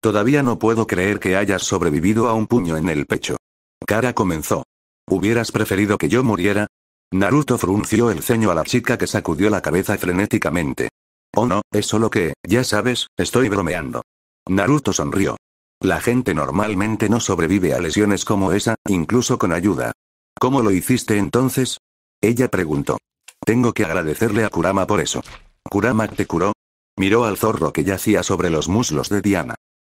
Todavía no puedo creer que hayas sobrevivido a un puño en el pecho. Kara comenzó. ¿Hubieras preferido que yo muriera? Naruto frunció el ceño a la chica que sacudió la cabeza frenéticamente. Oh no, es solo que, ya sabes, estoy bromeando. Naruto sonrió. La gente normalmente no sobrevive a lesiones como esa, incluso con ayuda. ¿Cómo lo hiciste entonces? Ella preguntó. Tengo que agradecerle a Kurama por eso. ¿Kurama te curó? Miró al zorro que yacía sobre los muslos de Diana.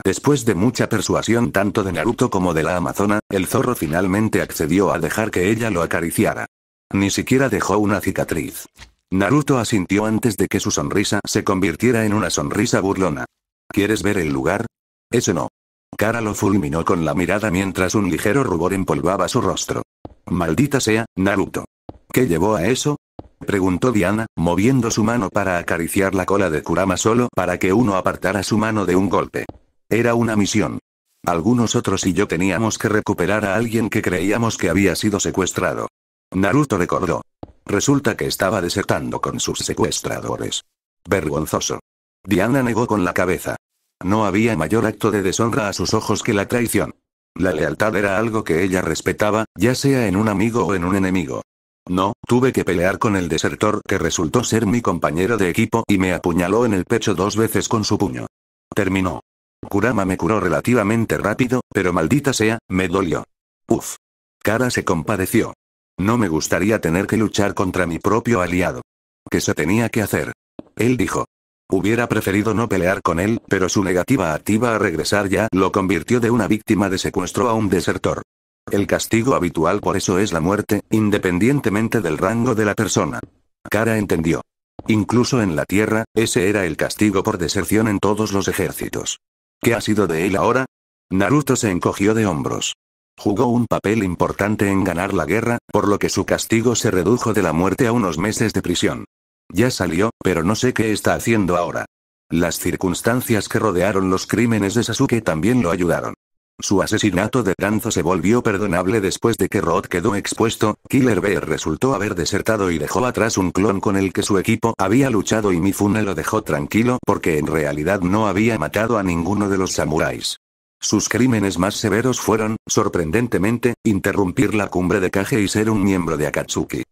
Después de mucha persuasión tanto de Naruto como de la Amazona, el zorro finalmente accedió a dejar que ella lo acariciara. Ni siquiera dejó una cicatriz. Naruto asintió antes de que su sonrisa se convirtiera en una sonrisa burlona. ¿Quieres ver el lugar? Eso no. Kara lo fulminó con la mirada mientras un ligero rubor empolvaba su rostro. Maldita sea, Naruto. ¿Qué llevó a eso? Preguntó Diana, moviendo su mano para acariciar la cola de Kurama solo para que uno apartara su mano de un golpe. Era una misión. Algunos otros y yo teníamos que recuperar a alguien que creíamos que había sido secuestrado. Naruto recordó. Resulta que estaba desertando con sus secuestradores. Vergonzoso. Diana negó con la cabeza. No había mayor acto de deshonra a sus ojos que la traición. La lealtad era algo que ella respetaba, ya sea en un amigo o en un enemigo. No, tuve que pelear con el desertor que resultó ser mi compañero de equipo y me apuñaló en el pecho dos veces con su puño. Terminó. Kurama me curó relativamente rápido, pero maldita sea, me dolió. Uf. Kara se compadeció. No me gustaría tener que luchar contra mi propio aliado. ¿Qué se tenía que hacer? Él dijo. Hubiera preferido no pelear con él, pero su negativa activa a regresar ya lo convirtió de una víctima de secuestro a un desertor. El castigo habitual por eso es la muerte, independientemente del rango de la persona. Kara entendió. Incluso en la Tierra, ese era el castigo por deserción en todos los ejércitos. ¿Qué ha sido de él ahora? Naruto se encogió de hombros. Jugó un papel importante en ganar la guerra, por lo que su castigo se redujo de la muerte a unos meses de prisión. Ya salió, pero no sé qué está haciendo ahora. Las circunstancias que rodearon los crímenes de Sasuke también lo ayudaron. Su asesinato de Danzo se volvió perdonable después de que Rod quedó expuesto, Killer Bear resultó haber desertado y dejó atrás un clon con el que su equipo había luchado y Mifune lo dejó tranquilo porque en realidad no había matado a ninguno de los samuráis. Sus crímenes más severos fueron, sorprendentemente, interrumpir la cumbre de Kage y ser un miembro de Akatsuki.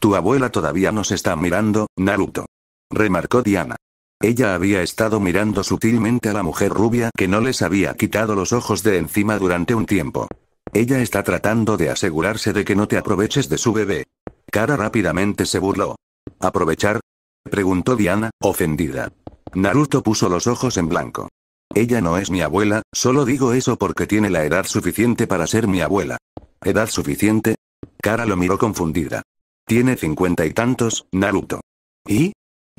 Tu abuela todavía nos está mirando, Naruto. Remarcó Diana. Ella había estado mirando sutilmente a la mujer rubia que no les había quitado los ojos de encima durante un tiempo. Ella está tratando de asegurarse de que no te aproveches de su bebé. Cara rápidamente se burló. ¿Aprovechar? preguntó Diana, ofendida. Naruto puso los ojos en blanco. Ella no es mi abuela, solo digo eso porque tiene la edad suficiente para ser mi abuela. ¿Edad suficiente? Cara lo miró confundida. Tiene cincuenta y tantos, Naruto. ¿Y?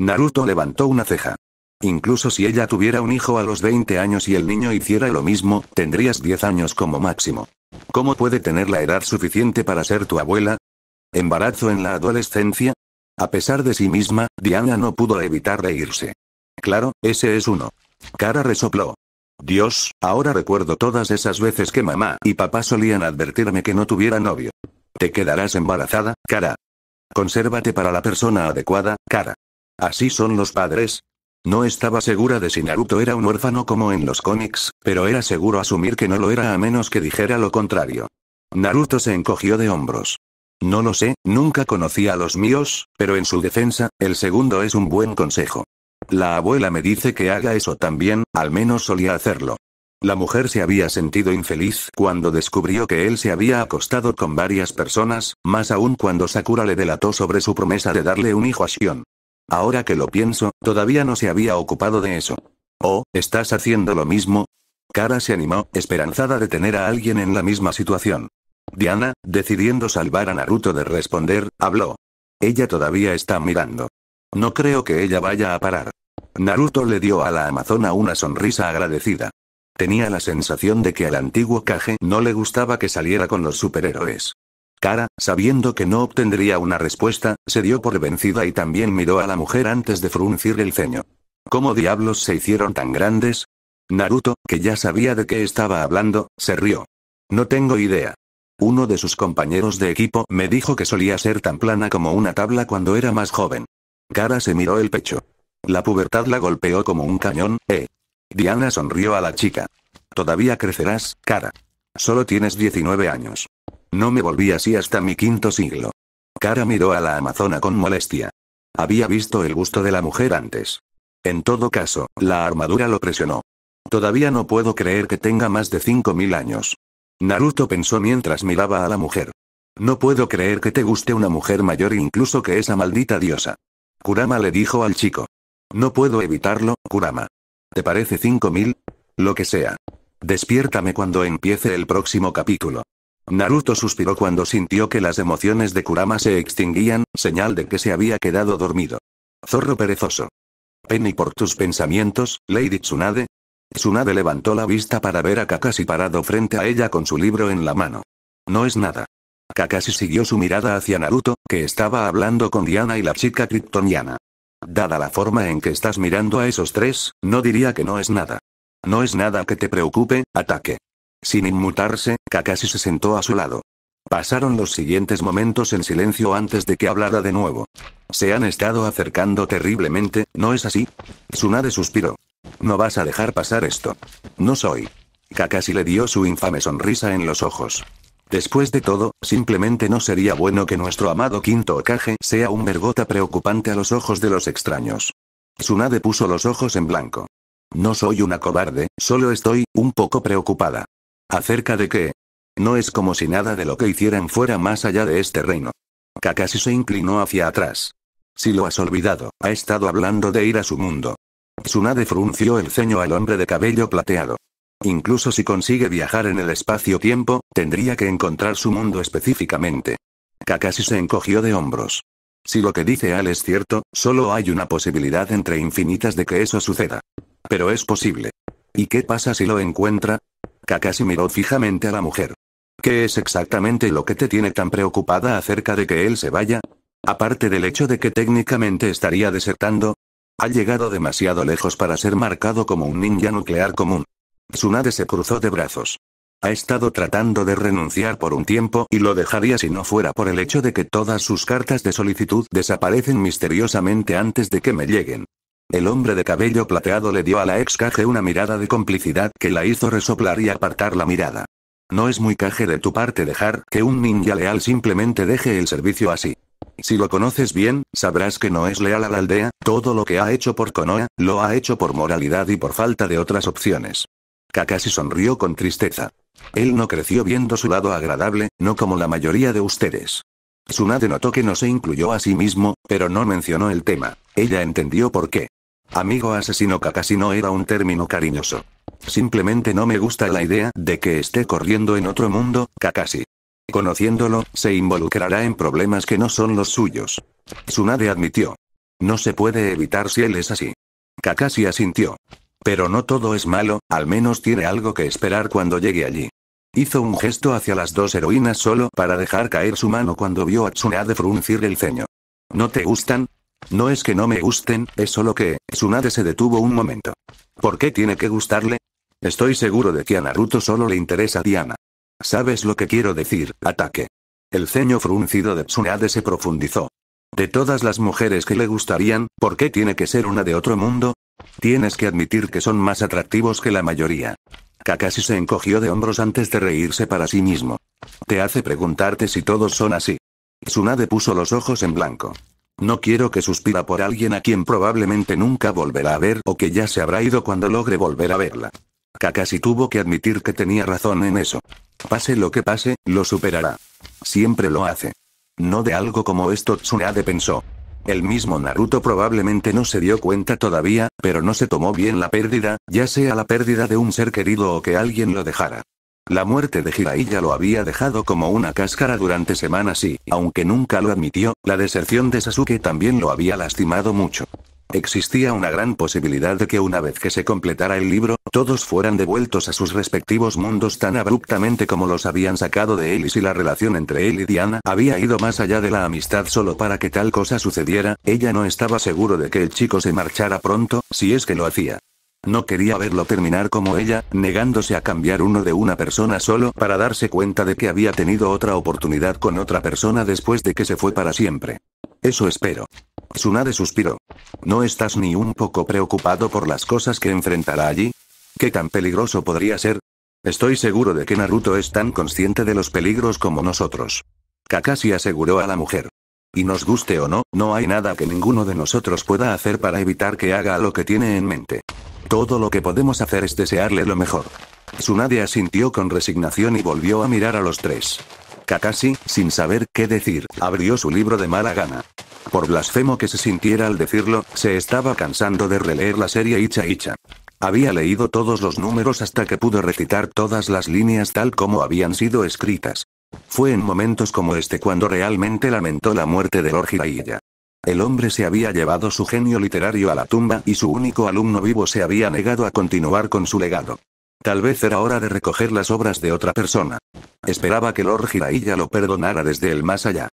Naruto levantó una ceja. Incluso si ella tuviera un hijo a los 20 años y el niño hiciera lo mismo, tendrías 10 años como máximo. ¿Cómo puede tener la edad suficiente para ser tu abuela? ¿Embarazo en la adolescencia? A pesar de sí misma, Diana no pudo evitar reírse. Claro, ese es uno. Cara resopló. Dios, ahora recuerdo todas esas veces que mamá y papá solían advertirme que no tuviera novio. Te quedarás embarazada, cara. Consérvate para la persona adecuada, cara. Así son los padres. No estaba segura de si Naruto era un huérfano como en los cómics, pero era seguro asumir que no lo era a menos que dijera lo contrario. Naruto se encogió de hombros. No lo sé, nunca conocí a los míos, pero en su defensa, el segundo es un buen consejo. La abuela me dice que haga eso también, al menos solía hacerlo. La mujer se había sentido infeliz cuando descubrió que él se había acostado con varias personas, más aún cuando Sakura le delató sobre su promesa de darle un hijo a Shion. Ahora que lo pienso, todavía no se había ocupado de eso. Oh, ¿estás haciendo lo mismo? Cara se animó, esperanzada de tener a alguien en la misma situación. Diana, decidiendo salvar a Naruto de responder, habló. Ella todavía está mirando. No creo que ella vaya a parar. Naruto le dio a la amazona una sonrisa agradecida. Tenía la sensación de que al antiguo Kage no le gustaba que saliera con los superhéroes. Kara, sabiendo que no obtendría una respuesta, se dio por vencida y también miró a la mujer antes de fruncir el ceño. ¿Cómo diablos se hicieron tan grandes? Naruto, que ya sabía de qué estaba hablando, se rió. No tengo idea. Uno de sus compañeros de equipo me dijo que solía ser tan plana como una tabla cuando era más joven. Cara se miró el pecho. La pubertad la golpeó como un cañón, eh. Diana sonrió a la chica. Todavía crecerás, Cara. Solo tienes 19 años. No me volví así hasta mi quinto siglo. Kara miró a la amazona con molestia. Había visto el gusto de la mujer antes. En todo caso, la armadura lo presionó. Todavía no puedo creer que tenga más de 5.000 años. Naruto pensó mientras miraba a la mujer. No puedo creer que te guste una mujer mayor e incluso que esa maldita diosa. Kurama le dijo al chico. No puedo evitarlo, Kurama. ¿Te parece 5000? Lo que sea. Despiértame cuando empiece el próximo capítulo. Naruto suspiró cuando sintió que las emociones de Kurama se extinguían, señal de que se había quedado dormido. Zorro perezoso. Penny por tus pensamientos, Lady Tsunade. Tsunade levantó la vista para ver a Kakashi parado frente a ella con su libro en la mano. No es nada. Kakashi siguió su mirada hacia Naruto, que estaba hablando con Diana y la chica kryptoniana. Dada la forma en que estás mirando a esos tres, no diría que no es nada. No es nada que te preocupe, ataque. Sin inmutarse, Kakashi se sentó a su lado. Pasaron los siguientes momentos en silencio antes de que hablara de nuevo. Se han estado acercando terriblemente, ¿no es así? Tsunade suspiró. No vas a dejar pasar esto. No soy. Kakashi le dio su infame sonrisa en los ojos. Después de todo, simplemente no sería bueno que nuestro amado quinto Okage sea un vergota preocupante a los ojos de los extraños. Tsunade puso los ojos en blanco. No soy una cobarde, solo estoy, un poco preocupada. Acerca de qué? No es como si nada de lo que hicieran fuera más allá de este reino. Kakashi se inclinó hacia atrás. Si lo has olvidado, ha estado hablando de ir a su mundo. Tsunade frunció el ceño al hombre de cabello plateado. Incluso si consigue viajar en el espacio-tiempo, tendría que encontrar su mundo específicamente. Kakashi se encogió de hombros. Si lo que dice Al es cierto, solo hay una posibilidad entre infinitas de que eso suceda. Pero es posible. ¿Y qué pasa si lo encuentra? Kakashi miró fijamente a la mujer. ¿Qué es exactamente lo que te tiene tan preocupada acerca de que él se vaya? Aparte del hecho de que técnicamente estaría desertando, ha llegado demasiado lejos para ser marcado como un ninja nuclear común. Tsunade se cruzó de brazos. Ha estado tratando de renunciar por un tiempo y lo dejaría si no fuera por el hecho de que todas sus cartas de solicitud desaparecen misteriosamente antes de que me lleguen. El hombre de cabello plateado le dio a la ex caje una mirada de complicidad que la hizo resoplar y apartar la mirada. No es muy caje de tu parte dejar que un ninja leal simplemente deje el servicio así. Si lo conoces bien, sabrás que no es leal a la aldea, todo lo que ha hecho por Konoha, lo ha hecho por moralidad y por falta de otras opciones. Kakashi sonrió con tristeza. Él no creció viendo su lado agradable, no como la mayoría de ustedes. Tsunade notó que no se incluyó a sí mismo, pero no mencionó el tema. Ella entendió por qué. Amigo asesino Kakashi no era un término cariñoso. Simplemente no me gusta la idea de que esté corriendo en otro mundo, Kakashi. Conociéndolo, se involucrará en problemas que no son los suyos. Tsunade admitió. No se puede evitar si él es así. Kakashi asintió. Pero no todo es malo, al menos tiene algo que esperar cuando llegue allí. Hizo un gesto hacia las dos heroínas solo para dejar caer su mano cuando vio a Tsunade fruncir el ceño. ¿No te gustan? No es que no me gusten, es solo que, Tsunade se detuvo un momento. ¿Por qué tiene que gustarle? Estoy seguro de que a Naruto solo le interesa Diana. ¿Sabes lo que quiero decir, ataque? El ceño fruncido de Tsunade se profundizó. De todas las mujeres que le gustarían, ¿por qué tiene que ser una de otro mundo? Tienes que admitir que son más atractivos que la mayoría. Kakashi se encogió de hombros antes de reírse para sí mismo. Te hace preguntarte si todos son así. Tsunade puso los ojos en blanco. No quiero que suspira por alguien a quien probablemente nunca volverá a ver o que ya se habrá ido cuando logre volver a verla. Kakashi tuvo que admitir que tenía razón en eso. Pase lo que pase, lo superará. Siempre lo hace. No de algo como esto Tsunade pensó. El mismo Naruto probablemente no se dio cuenta todavía, pero no se tomó bien la pérdida, ya sea la pérdida de un ser querido o que alguien lo dejara. La muerte de ya lo había dejado como una cáscara durante semanas y, aunque nunca lo admitió, la deserción de Sasuke también lo había lastimado mucho. Existía una gran posibilidad de que una vez que se completara el libro, todos fueran devueltos a sus respectivos mundos tan abruptamente como los habían sacado de él y si la relación entre él y Diana había ido más allá de la amistad solo para que tal cosa sucediera, ella no estaba seguro de que el chico se marchara pronto, si es que lo hacía. No quería verlo terminar como ella, negándose a cambiar uno de una persona solo para darse cuenta de que había tenido otra oportunidad con otra persona después de que se fue para siempre. Eso espero. Tsunade suspiró. ¿No estás ni un poco preocupado por las cosas que enfrentará allí? ¿Qué tan peligroso podría ser? Estoy seguro de que Naruto es tan consciente de los peligros como nosotros. Kakashi aseguró a la mujer. Y nos guste o no, no hay nada que ninguno de nosotros pueda hacer para evitar que haga lo que tiene en mente. Todo lo que podemos hacer es desearle lo mejor. Tsunade asintió con resignación y volvió a mirar a los tres. Kakashi, sin saber qué decir, abrió su libro de mala gana. Por blasfemo que se sintiera al decirlo, se estaba cansando de releer la serie Icha Icha. Había leído todos los números hasta que pudo recitar todas las líneas tal como habían sido escritas. Fue en momentos como este cuando realmente lamentó la muerte de Lord el hombre se había llevado su genio literario a la tumba y su único alumno vivo se había negado a continuar con su legado. Tal vez era hora de recoger las obras de otra persona. Esperaba que Lord Jiraiya lo perdonara desde el más allá.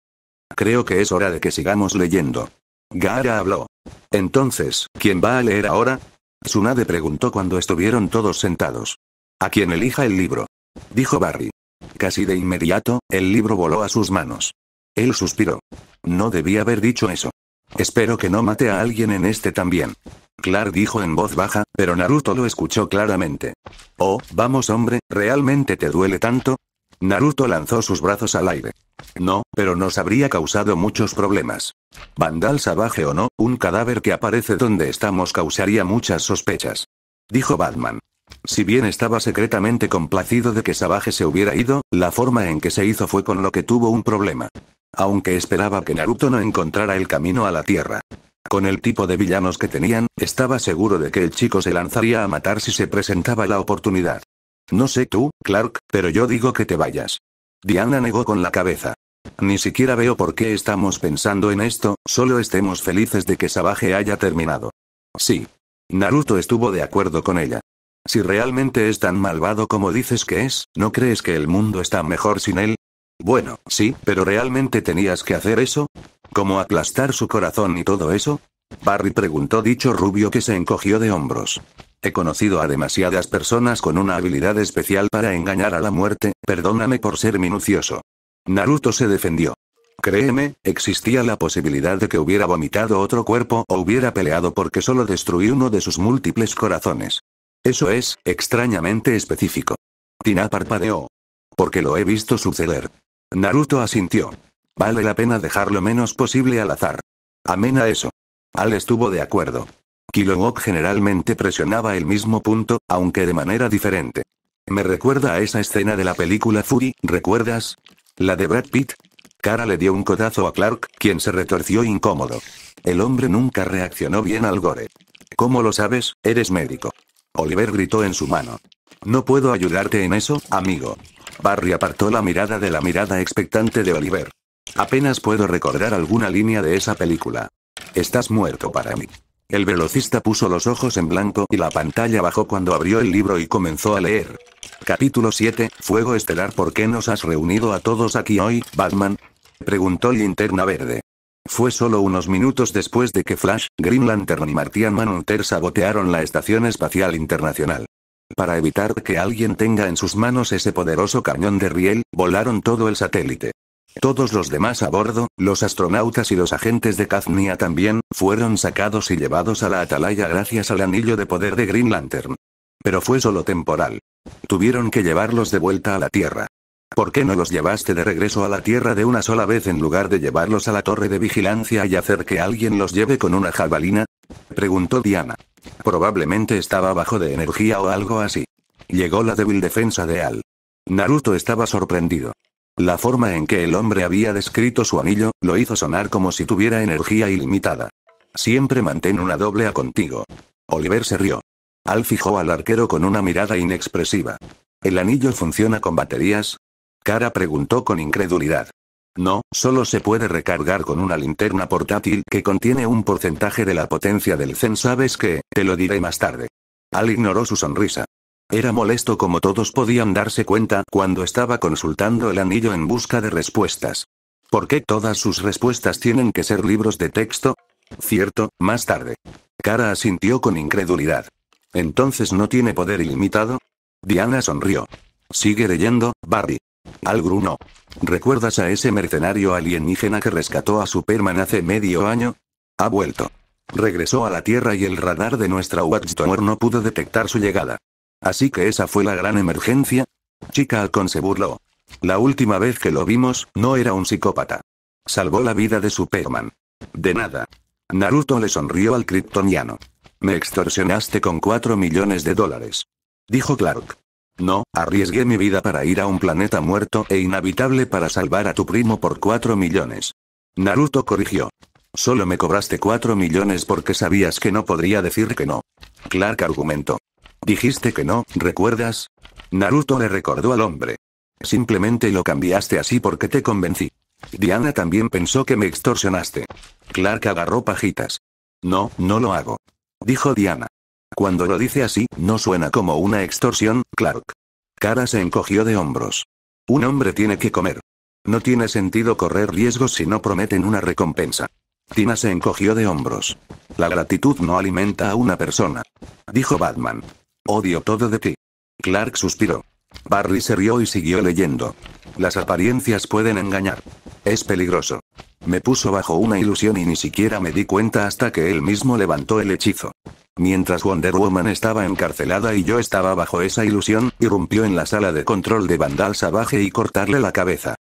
Creo que es hora de que sigamos leyendo. Gaara habló. Entonces, ¿quién va a leer ahora? Tsunade preguntó cuando estuvieron todos sentados. A quien elija el libro. Dijo Barry. Casi de inmediato, el libro voló a sus manos. Él suspiró. No debía haber dicho eso. Espero que no mate a alguien en este también. Clark dijo en voz baja, pero Naruto lo escuchó claramente. Oh, vamos hombre, ¿realmente te duele tanto? Naruto lanzó sus brazos al aire. No, pero nos habría causado muchos problemas. Vandal salvaje o no, un cadáver que aparece donde estamos causaría muchas sospechas. Dijo Batman. Si bien estaba secretamente complacido de que Savage se hubiera ido, la forma en que se hizo fue con lo que tuvo un problema aunque esperaba que Naruto no encontrara el camino a la Tierra. Con el tipo de villanos que tenían, estaba seguro de que el chico se lanzaría a matar si se presentaba la oportunidad. No sé tú, Clark, pero yo digo que te vayas. Diana negó con la cabeza. Ni siquiera veo por qué estamos pensando en esto, solo estemos felices de que Sabaje haya terminado. Sí. Naruto estuvo de acuerdo con ella. Si realmente es tan malvado como dices que es, ¿no crees que el mundo está mejor sin él? Bueno, sí, pero ¿realmente tenías que hacer eso? ¿Cómo aplastar su corazón y todo eso? Barry preguntó dicho rubio que se encogió de hombros. He conocido a demasiadas personas con una habilidad especial para engañar a la muerte, perdóname por ser minucioso. Naruto se defendió. Créeme, existía la posibilidad de que hubiera vomitado otro cuerpo o hubiera peleado porque solo destruí uno de sus múltiples corazones. Eso es, extrañamente específico. Tina parpadeó. Porque lo he visto suceder. Naruto asintió. Vale la pena dejar lo menos posible al azar. Amén a eso. Al estuvo de acuerdo. Kilowog generalmente presionaba el mismo punto, aunque de manera diferente. Me recuerda a esa escena de la película Fury, ¿recuerdas? La de Brad Pitt. Cara le dio un codazo a Clark, quien se retorció incómodo. El hombre nunca reaccionó bien al gore. ¿Cómo lo sabes? Eres médico. Oliver gritó en su mano. No puedo ayudarte en eso, amigo. Barry apartó la mirada de la mirada expectante de Oliver. Apenas puedo recordar alguna línea de esa película. Estás muerto para mí. El velocista puso los ojos en blanco y la pantalla bajó cuando abrió el libro y comenzó a leer. Capítulo 7, Fuego Estelar ¿Por qué nos has reunido a todos aquí hoy, Batman? Preguntó Linterna Verde. Fue solo unos minutos después de que Flash, Green Lantern y Martian Manhunter sabotearon la Estación Espacial Internacional. Para evitar que alguien tenga en sus manos ese poderoso cañón de riel, volaron todo el satélite. Todos los demás a bordo, los astronautas y los agentes de Kaznia también, fueron sacados y llevados a la atalaya gracias al anillo de poder de Green Lantern. Pero fue solo temporal. Tuvieron que llevarlos de vuelta a la Tierra. ¿Por qué no los llevaste de regreso a la Tierra de una sola vez en lugar de llevarlos a la torre de vigilancia y hacer que alguien los lleve con una jabalina? Preguntó Diana. Probablemente estaba bajo de energía o algo así. Llegó la débil defensa de Al. Naruto estaba sorprendido. La forma en que el hombre había descrito su anillo, lo hizo sonar como si tuviera energía ilimitada. Siempre mantén una doble A contigo. Oliver se rió. Al fijó al arquero con una mirada inexpresiva. ¿El anillo funciona con baterías? Kara preguntó con incredulidad. No, solo se puede recargar con una linterna portátil que contiene un porcentaje de la potencia del Zen. Sabes que, te lo diré más tarde. Al ignoró su sonrisa. Era molesto como todos podían darse cuenta cuando estaba consultando el anillo en busca de respuestas. ¿Por qué todas sus respuestas tienen que ser libros de texto? Cierto, más tarde. Cara asintió con incredulidad. ¿Entonces no tiene poder ilimitado? Diana sonrió. Sigue leyendo, Barry. Al gruno ¿Recuerdas a ese mercenario alienígena que rescató a Superman hace medio año? Ha vuelto. Regresó a la Tierra y el radar de nuestra Watchtower no pudo detectar su llegada. Así que esa fue la gran emergencia. Chica Alcon se burló. La última vez que lo vimos, no era un psicópata. Salvó la vida de Superman. De nada. Naruto le sonrió al kryptoniano. Me extorsionaste con 4 millones de dólares. Dijo Clark. No, arriesgué mi vida para ir a un planeta muerto e inhabitable para salvar a tu primo por 4 millones. Naruto corrigió. Solo me cobraste 4 millones porque sabías que no podría decir que no. Clark argumentó. Dijiste que no, ¿recuerdas? Naruto le recordó al hombre. Simplemente lo cambiaste así porque te convencí. Diana también pensó que me extorsionaste. Clark agarró pajitas. No, no lo hago. Dijo Diana. Cuando lo dice así, no suena como una extorsión, Clark. Cara se encogió de hombros. Un hombre tiene que comer. No tiene sentido correr riesgos si no prometen una recompensa. Tina se encogió de hombros. La gratitud no alimenta a una persona. Dijo Batman. Odio todo de ti. Clark suspiró. Barry se rió y siguió leyendo. Las apariencias pueden engañar. Es peligroso. Me puso bajo una ilusión y ni siquiera me di cuenta hasta que él mismo levantó el hechizo. Mientras Wonder Woman estaba encarcelada y yo estaba bajo esa ilusión, irrumpió en la sala de control de Vandal Salvaje y cortarle la cabeza.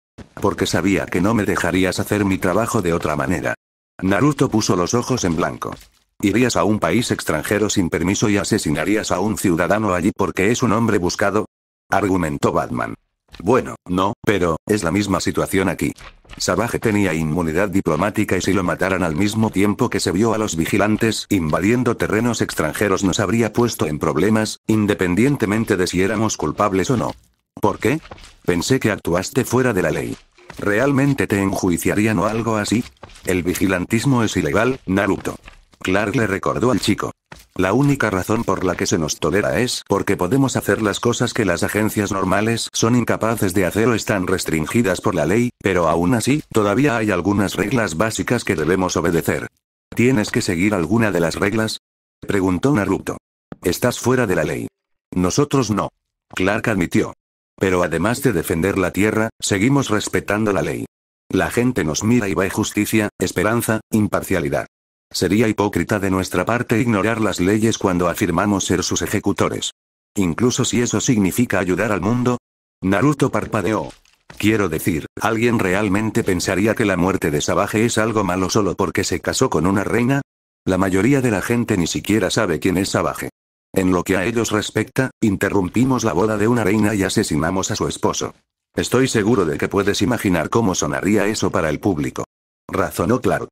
Porque sabía que no me dejarías hacer mi trabajo de otra manera. Naruto puso los ojos en blanco. Irías a un país extranjero sin permiso y asesinarías a un ciudadano allí porque es un hombre buscado, argumentó Batman. Bueno, no, pero, es la misma situación aquí. Savage tenía inmunidad diplomática y si lo mataran al mismo tiempo que se vio a los vigilantes invadiendo terrenos extranjeros nos habría puesto en problemas, independientemente de si éramos culpables o no. ¿Por qué? Pensé que actuaste fuera de la ley. ¿Realmente te enjuiciarían o algo así? El vigilantismo es ilegal, Naruto. Clark le recordó al chico. La única razón por la que se nos tolera es porque podemos hacer las cosas que las agencias normales son incapaces de hacer o están restringidas por la ley, pero aún así, todavía hay algunas reglas básicas que debemos obedecer. ¿Tienes que seguir alguna de las reglas? Preguntó Naruto. Estás fuera de la ley. Nosotros no. Clark admitió. Pero además de defender la Tierra, seguimos respetando la ley. La gente nos mira y ve justicia, esperanza, imparcialidad. Sería hipócrita de nuestra parte ignorar las leyes cuando afirmamos ser sus ejecutores. Incluso si eso significa ayudar al mundo. Naruto parpadeó. Quiero decir, ¿alguien realmente pensaría que la muerte de Savage es algo malo solo porque se casó con una reina? La mayoría de la gente ni siquiera sabe quién es Savage. En lo que a ellos respecta, interrumpimos la boda de una reina y asesinamos a su esposo. Estoy seguro de que puedes imaginar cómo sonaría eso para el público. Razonó Clark.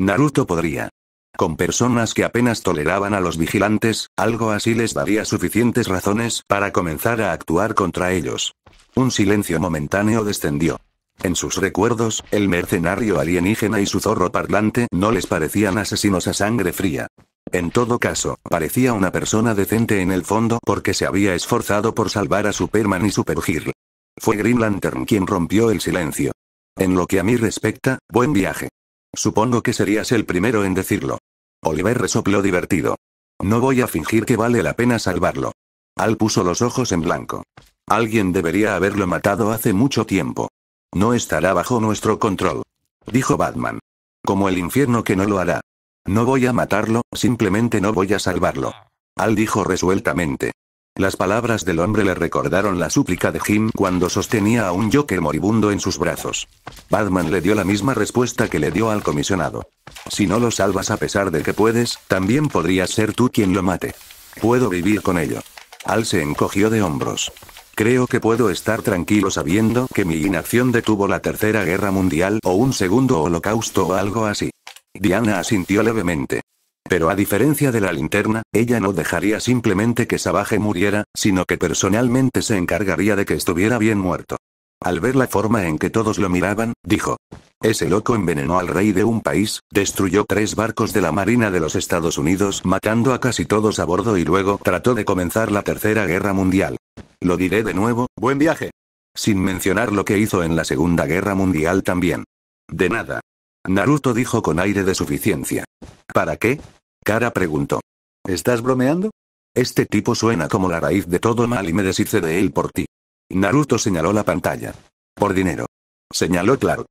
Naruto podría. Con personas que apenas toleraban a los vigilantes, algo así les daría suficientes razones para comenzar a actuar contra ellos. Un silencio momentáneo descendió. En sus recuerdos, el mercenario alienígena y su zorro parlante no les parecían asesinos a sangre fría. En todo caso, parecía una persona decente en el fondo porque se había esforzado por salvar a Superman y Supergirl. Fue Green Lantern quien rompió el silencio. En lo que a mí respecta, buen viaje. Supongo que serías el primero en decirlo. Oliver resopló divertido. No voy a fingir que vale la pena salvarlo. Al puso los ojos en blanco. Alguien debería haberlo matado hace mucho tiempo. No estará bajo nuestro control. Dijo Batman. Como el infierno que no lo hará. No voy a matarlo, simplemente no voy a salvarlo. Al dijo resueltamente. Las palabras del hombre le recordaron la súplica de Jim cuando sostenía a un Joker moribundo en sus brazos. Batman le dio la misma respuesta que le dio al comisionado. Si no lo salvas a pesar de que puedes, también podrías ser tú quien lo mate. Puedo vivir con ello. Al se encogió de hombros. Creo que puedo estar tranquilo sabiendo que mi inacción detuvo la Tercera Guerra Mundial o un segundo holocausto o algo así. Diana asintió levemente. Pero a diferencia de la linterna, ella no dejaría simplemente que Savage muriera, sino que personalmente se encargaría de que estuviera bien muerto. Al ver la forma en que todos lo miraban, dijo. Ese loco envenenó al rey de un país, destruyó tres barcos de la Marina de los Estados Unidos matando a casi todos a bordo y luego trató de comenzar la Tercera Guerra Mundial. Lo diré de nuevo, buen viaje. Sin mencionar lo que hizo en la Segunda Guerra Mundial también. De nada. Naruto dijo con aire de suficiencia. ¿Para qué? Kara preguntó. ¿Estás bromeando? Este tipo suena como la raíz de todo mal y me deshice de él por ti. Naruto señaló la pantalla. Por dinero. Señaló Clark.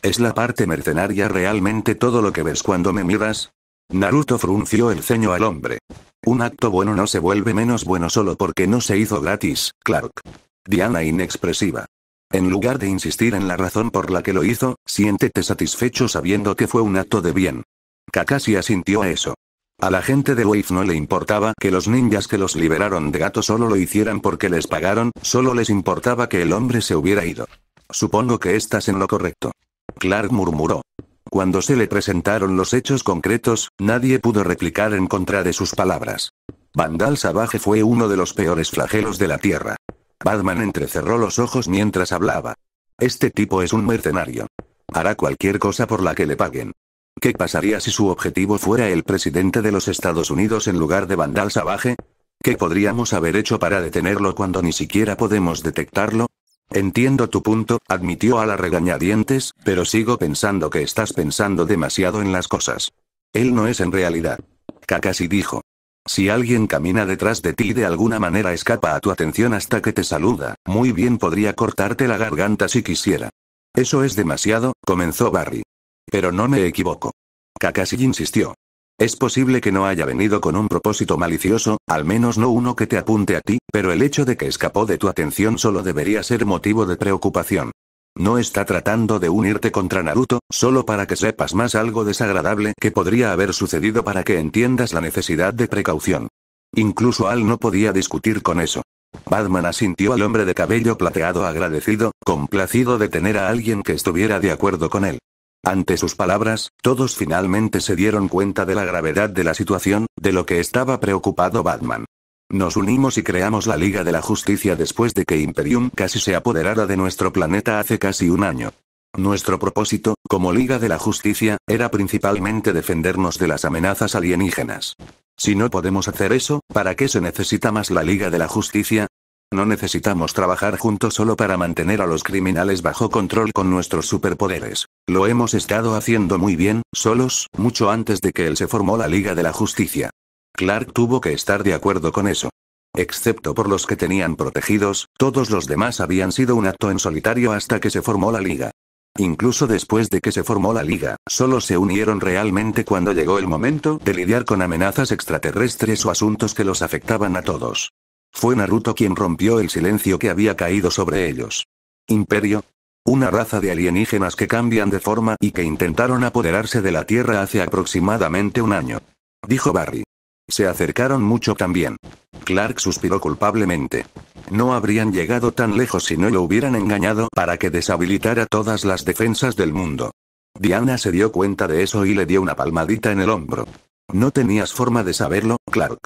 ¿Es la parte mercenaria realmente todo lo que ves cuando me miras? Naruto frunció el ceño al hombre. Un acto bueno no se vuelve menos bueno solo porque no se hizo gratis, Clark. Diana inexpresiva. En lugar de insistir en la razón por la que lo hizo, siéntete satisfecho sabiendo que fue un acto de bien. Kakashi asintió a eso. A la gente de Wave no le importaba que los ninjas que los liberaron de gato solo lo hicieran porque les pagaron, solo les importaba que el hombre se hubiera ido. Supongo que estás en lo correcto. Clark murmuró. Cuando se le presentaron los hechos concretos, nadie pudo replicar en contra de sus palabras. Vandal Savage fue uno de los peores flagelos de la Tierra. Batman entrecerró los ojos mientras hablaba. Este tipo es un mercenario. Hará cualquier cosa por la que le paguen. ¿Qué pasaría si su objetivo fuera el presidente de los Estados Unidos en lugar de Vandal Savage? ¿Qué podríamos haber hecho para detenerlo cuando ni siquiera podemos detectarlo? Entiendo tu punto, admitió a la regañadientes, pero sigo pensando que estás pensando demasiado en las cosas. Él no es en realidad. Kakashi dijo. Si alguien camina detrás de ti y de alguna manera escapa a tu atención hasta que te saluda, muy bien podría cortarte la garganta si quisiera. Eso es demasiado, comenzó Barry. Pero no me equivoco. Kakashi insistió. Es posible que no haya venido con un propósito malicioso, al menos no uno que te apunte a ti, pero el hecho de que escapó de tu atención solo debería ser motivo de preocupación. No está tratando de unirte contra Naruto, solo para que sepas más algo desagradable que podría haber sucedido para que entiendas la necesidad de precaución. Incluso Al no podía discutir con eso. Batman asintió al hombre de cabello plateado agradecido, complacido de tener a alguien que estuviera de acuerdo con él. Ante sus palabras, todos finalmente se dieron cuenta de la gravedad de la situación, de lo que estaba preocupado Batman. Nos unimos y creamos la Liga de la Justicia después de que Imperium casi se apoderara de nuestro planeta hace casi un año. Nuestro propósito, como Liga de la Justicia, era principalmente defendernos de las amenazas alienígenas. Si no podemos hacer eso, ¿para qué se necesita más la Liga de la Justicia? No necesitamos trabajar juntos solo para mantener a los criminales bajo control con nuestros superpoderes. Lo hemos estado haciendo muy bien, solos, mucho antes de que él se formó la Liga de la Justicia. Clark tuvo que estar de acuerdo con eso. Excepto por los que tenían protegidos, todos los demás habían sido un acto en solitario hasta que se formó la liga. Incluso después de que se formó la liga, solo se unieron realmente cuando llegó el momento de lidiar con amenazas extraterrestres o asuntos que los afectaban a todos. Fue Naruto quien rompió el silencio que había caído sobre ellos. Imperio. Una raza de alienígenas que cambian de forma y que intentaron apoderarse de la Tierra hace aproximadamente un año. Dijo Barry. Se acercaron mucho también. Clark suspiró culpablemente. No habrían llegado tan lejos si no lo hubieran engañado para que deshabilitara todas las defensas del mundo. Diana se dio cuenta de eso y le dio una palmadita en el hombro. No tenías forma de saberlo, Clark.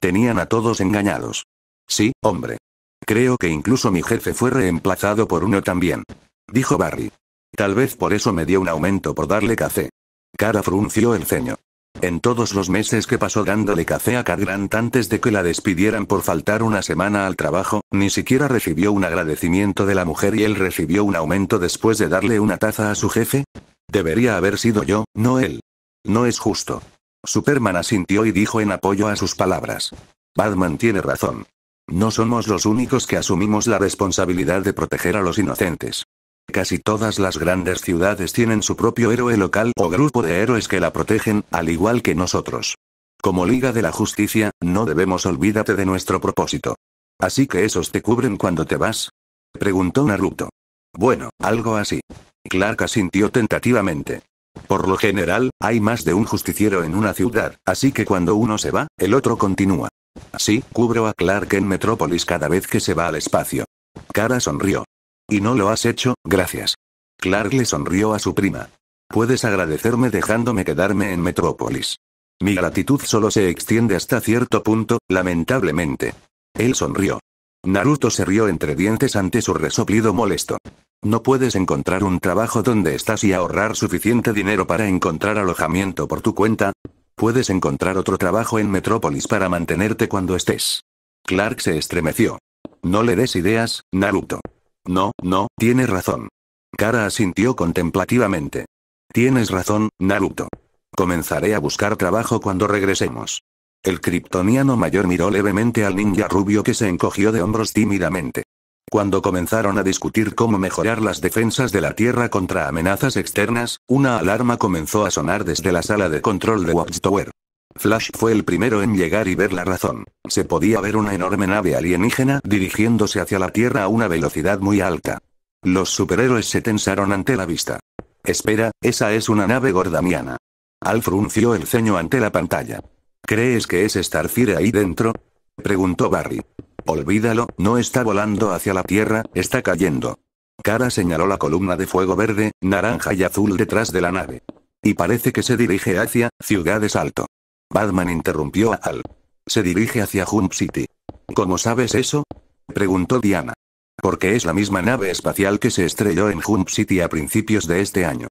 Tenían a todos engañados. Sí, hombre. Creo que incluso mi jefe fue reemplazado por uno también. Dijo Barry. Tal vez por eso me dio un aumento por darle café. Cara frunció el ceño. En todos los meses que pasó dándole café a Cargrant antes de que la despidieran por faltar una semana al trabajo, ni siquiera recibió un agradecimiento de la mujer y él recibió un aumento después de darle una taza a su jefe. Debería haber sido yo, no él. No es justo. Superman asintió y dijo en apoyo a sus palabras. Batman tiene razón. No somos los únicos que asumimos la responsabilidad de proteger a los inocentes. Casi todas las grandes ciudades tienen su propio héroe local o grupo de héroes que la protegen, al igual que nosotros. Como Liga de la Justicia, no debemos olvidarte de nuestro propósito. Así que esos te cubren cuando te vas? Preguntó Naruto. Bueno, algo así. Clark asintió tentativamente. Por lo general, hay más de un justiciero en una ciudad, así que cuando uno se va, el otro continúa. Así, cubro a Clark en Metrópolis cada vez que se va al espacio. Cara sonrió. Y no lo has hecho, gracias. Clark le sonrió a su prima. Puedes agradecerme dejándome quedarme en Metrópolis. Mi gratitud solo se extiende hasta cierto punto, lamentablemente. Él sonrió. Naruto se rió entre dientes ante su resoplido molesto. No puedes encontrar un trabajo donde estás y ahorrar suficiente dinero para encontrar alojamiento por tu cuenta. Puedes encontrar otro trabajo en Metrópolis para mantenerte cuando estés. Clark se estremeció. No le des ideas, Naruto. No, no, tienes razón. Kara asintió contemplativamente. Tienes razón, Naruto. Comenzaré a buscar trabajo cuando regresemos. El kriptoniano mayor miró levemente al ninja rubio que se encogió de hombros tímidamente. Cuando comenzaron a discutir cómo mejorar las defensas de la Tierra contra amenazas externas, una alarma comenzó a sonar desde la sala de control de Watchtower. Flash fue el primero en llegar y ver la razón. Se podía ver una enorme nave alienígena dirigiéndose hacia la Tierra a una velocidad muy alta. Los superhéroes se tensaron ante la vista. Espera, esa es una nave gordamiana. Al frunció el ceño ante la pantalla. ¿Crees que es Starfire ahí dentro? Preguntó Barry. Olvídalo, no está volando hacia la Tierra, está cayendo. Cara señaló la columna de fuego verde, naranja y azul detrás de la nave. Y parece que se dirige hacia, Ciudades Alto. Batman interrumpió a Al. Se dirige hacia Jump City. ¿Cómo sabes eso? Preguntó Diana. Porque es la misma nave espacial que se estrelló en Jump City a principios de este año.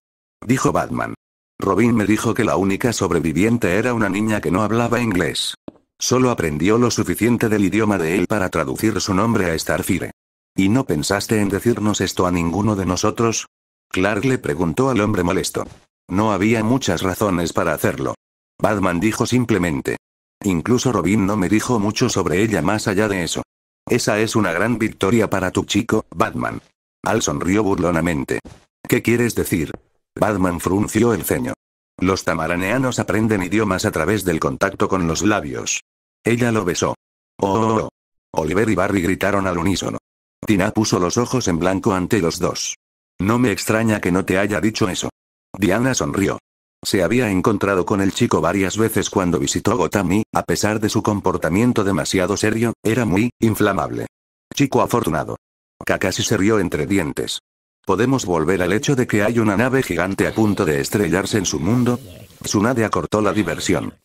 Dijo Batman. Robin me dijo que la única sobreviviente era una niña que no hablaba inglés. Solo aprendió lo suficiente del idioma de él para traducir su nombre a Starfire. ¿Y no pensaste en decirnos esto a ninguno de nosotros? Clark le preguntó al hombre molesto. No había muchas razones para hacerlo. Batman dijo simplemente. Incluso Robin no me dijo mucho sobre ella más allá de eso. Esa es una gran victoria para tu chico, Batman. Al sonrió burlonamente. ¿Qué quieres decir? Batman frunció el ceño. Los tamaraneanos aprenden idiomas a través del contacto con los labios. Ella lo besó. Oh, oh, oh. Oliver y Barry gritaron al unísono. Tina puso los ojos en blanco ante los dos. No me extraña que no te haya dicho eso. Diana sonrió. Se había encontrado con el chico varias veces cuando visitó Gotami, a pesar de su comportamiento demasiado serio, era muy inflamable. Chico afortunado. Kakashi se rió entre dientes. ¿Podemos volver al hecho de que hay una nave gigante a punto de estrellarse en su mundo? Tsunade acortó la diversión.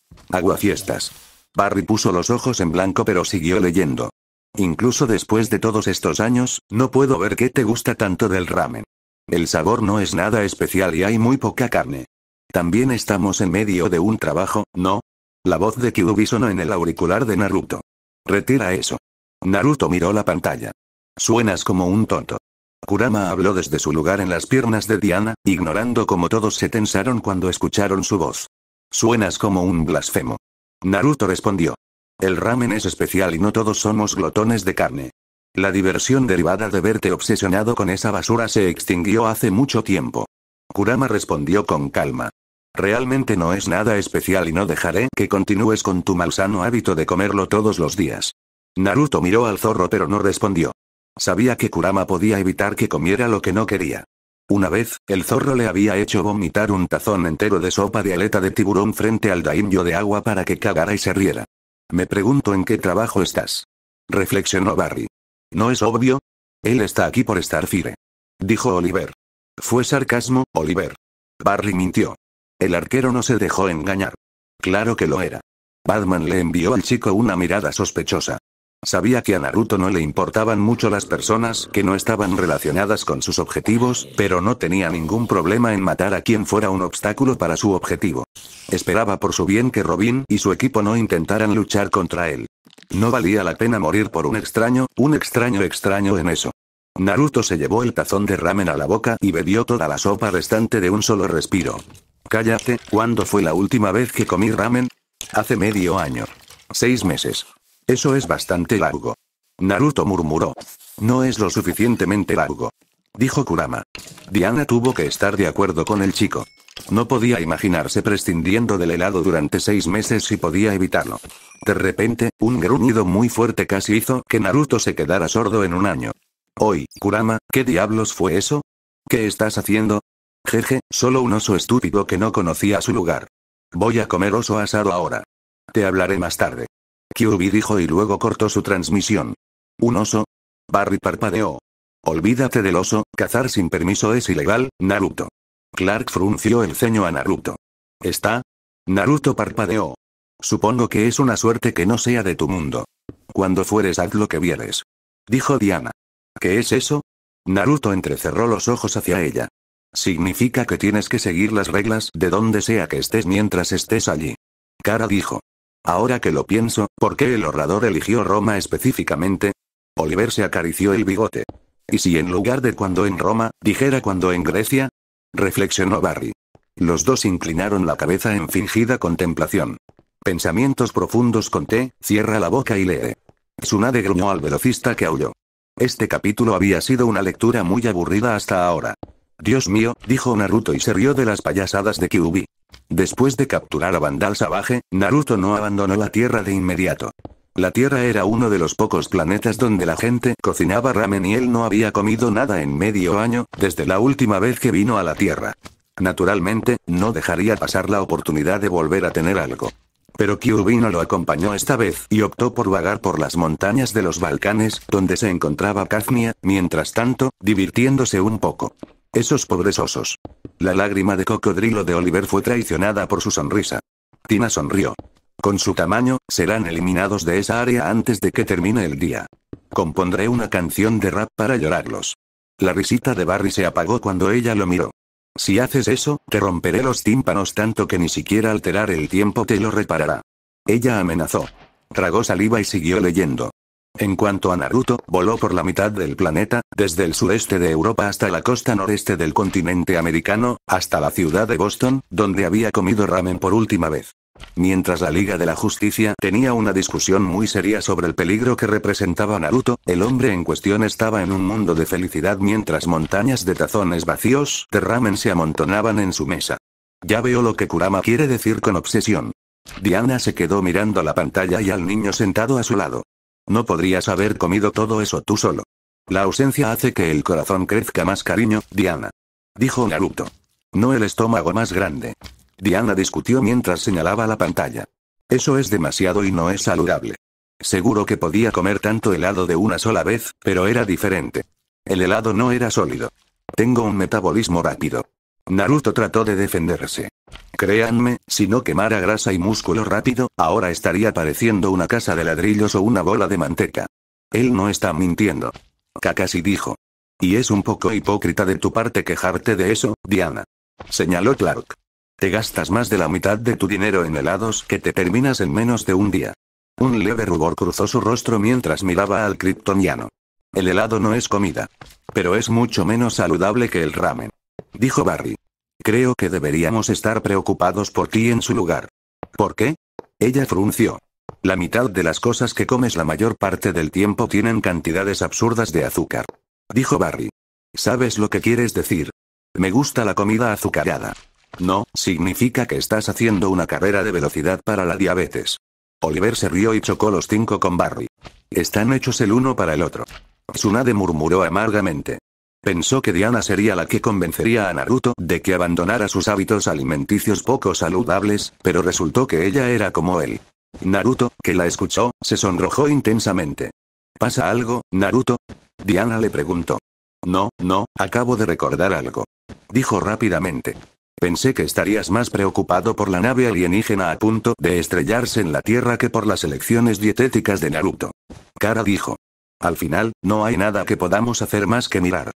fiestas. Barry puso los ojos en blanco pero siguió leyendo. Incluso después de todos estos años, no puedo ver qué te gusta tanto del ramen. El sabor no es nada especial y hay muy poca carne. También estamos en medio de un trabajo, ¿no? La voz de Kyuubi sonó en el auricular de Naruto. Retira eso. Naruto miró la pantalla. Suenas como un tonto. Kurama habló desde su lugar en las piernas de Diana, ignorando cómo todos se tensaron cuando escucharon su voz. Suenas como un blasfemo. Naruto respondió. El ramen es especial y no todos somos glotones de carne. La diversión derivada de verte obsesionado con esa basura se extinguió hace mucho tiempo. Kurama respondió con calma. Realmente no es nada especial y no dejaré que continúes con tu malsano hábito de comerlo todos los días. Naruto miró al zorro pero no respondió. Sabía que Kurama podía evitar que comiera lo que no quería. Una vez, el zorro le había hecho vomitar un tazón entero de sopa de aleta de tiburón frente al daimyo de agua para que cagara y se riera. Me pregunto en qué trabajo estás. Reflexionó Barry. ¿No es obvio? Él está aquí por estar Fire. Dijo Oliver. Fue sarcasmo, Oliver. Barry mintió. El arquero no se dejó engañar. Claro que lo era. Batman le envió al chico una mirada sospechosa. Sabía que a Naruto no le importaban mucho las personas que no estaban relacionadas con sus objetivos, pero no tenía ningún problema en matar a quien fuera un obstáculo para su objetivo. Esperaba por su bien que Robin y su equipo no intentaran luchar contra él. No valía la pena morir por un extraño, un extraño extraño en eso. Naruto se llevó el tazón de ramen a la boca y bebió toda la sopa restante de un solo respiro. Cállate, ¿cuándo fue la última vez que comí ramen? Hace medio año. Seis meses. Eso es bastante largo. Naruto murmuró. No es lo suficientemente largo. Dijo Kurama. Diana tuvo que estar de acuerdo con el chico. No podía imaginarse prescindiendo del helado durante seis meses si podía evitarlo. De repente, un gruñido muy fuerte casi hizo que Naruto se quedara sordo en un año. Hoy, Kurama, ¿qué diablos fue eso? ¿Qué estás haciendo? Jeje, solo un oso estúpido que no conocía su lugar. Voy a comer oso asado ahora. Te hablaré más tarde. Kyubi dijo y luego cortó su transmisión. ¿Un oso? Barry parpadeó. Olvídate del oso, cazar sin permiso es ilegal, Naruto. Clark frunció el ceño a Naruto. ¿Está? Naruto parpadeó. Supongo que es una suerte que no sea de tu mundo. Cuando fueres haz lo que vieres. Dijo Diana. ¿Qué es eso? Naruto entrecerró los ojos hacia ella. Significa que tienes que seguir las reglas de donde sea que estés mientras estés allí. Cara dijo. Ahora que lo pienso, ¿por qué el orador eligió Roma específicamente? Oliver se acarició el bigote. ¿Y si en lugar de cuando en Roma, dijera cuando en Grecia? Reflexionó Barry. Los dos inclinaron la cabeza en fingida contemplación. Pensamientos profundos conté, cierra la boca y lee. Tsunade gruñó al velocista que aulló. Este capítulo había sido una lectura muy aburrida hasta ahora. Dios mío, dijo Naruto y se rió de las payasadas de Kyubi. Después de capturar a Vandal Savage, Naruto no abandonó la Tierra de inmediato. La Tierra era uno de los pocos planetas donde la gente cocinaba ramen y él no había comido nada en medio año, desde la última vez que vino a la Tierra. Naturalmente, no dejaría pasar la oportunidad de volver a tener algo. Pero Kyubi no lo acompañó esta vez, y optó por vagar por las montañas de los Balcanes, donde se encontraba Kazmia, mientras tanto, divirtiéndose un poco. Esos pobres osos. La lágrima de cocodrilo de Oliver fue traicionada por su sonrisa. Tina sonrió. Con su tamaño, serán eliminados de esa área antes de que termine el día. Compondré una canción de rap para llorarlos. La risita de Barry se apagó cuando ella lo miró. Si haces eso, te romperé los tímpanos tanto que ni siquiera alterar el tiempo te lo reparará. Ella amenazó. Tragó saliva y siguió leyendo. En cuanto a Naruto, voló por la mitad del planeta, desde el sureste de Europa hasta la costa noreste del continente americano, hasta la ciudad de Boston, donde había comido ramen por última vez. Mientras la Liga de la Justicia tenía una discusión muy seria sobre el peligro que representaba Naruto, el hombre en cuestión estaba en un mundo de felicidad mientras montañas de tazones vacíos de ramen se amontonaban en su mesa. Ya veo lo que Kurama quiere decir con obsesión. Diana se quedó mirando la pantalla y al niño sentado a su lado. No podrías haber comido todo eso tú solo. La ausencia hace que el corazón crezca más cariño, Diana. Dijo Naruto. No el estómago más grande. Diana discutió mientras señalaba la pantalla. Eso es demasiado y no es saludable. Seguro que podía comer tanto helado de una sola vez, pero era diferente. El helado no era sólido. Tengo un metabolismo rápido. Naruto trató de defenderse. Créanme, si no quemara grasa y músculo rápido, ahora estaría pareciendo una casa de ladrillos o una bola de manteca. Él no está mintiendo. Kakashi dijo. Y es un poco hipócrita de tu parte quejarte de eso, Diana. Señaló Clark. Te gastas más de la mitad de tu dinero en helados que te terminas en menos de un día. Un leve rubor cruzó su rostro mientras miraba al kryptoniano. El helado no es comida. Pero es mucho menos saludable que el ramen dijo Barry. Creo que deberíamos estar preocupados por ti en su lugar. ¿Por qué? Ella frunció. La mitad de las cosas que comes la mayor parte del tiempo tienen cantidades absurdas de azúcar. Dijo Barry. ¿Sabes lo que quieres decir? Me gusta la comida azucarada. No, significa que estás haciendo una carrera de velocidad para la diabetes. Oliver se rió y chocó los cinco con Barry. Están hechos el uno para el otro. Tsunade murmuró amargamente. Pensó que Diana sería la que convencería a Naruto de que abandonara sus hábitos alimenticios poco saludables, pero resultó que ella era como él. Naruto, que la escuchó, se sonrojó intensamente. ¿Pasa algo, Naruto? Diana le preguntó. No, no, acabo de recordar algo. Dijo rápidamente. Pensé que estarías más preocupado por la nave alienígena a punto de estrellarse en la Tierra que por las elecciones dietéticas de Naruto. Kara dijo. Al final, no hay nada que podamos hacer más que mirar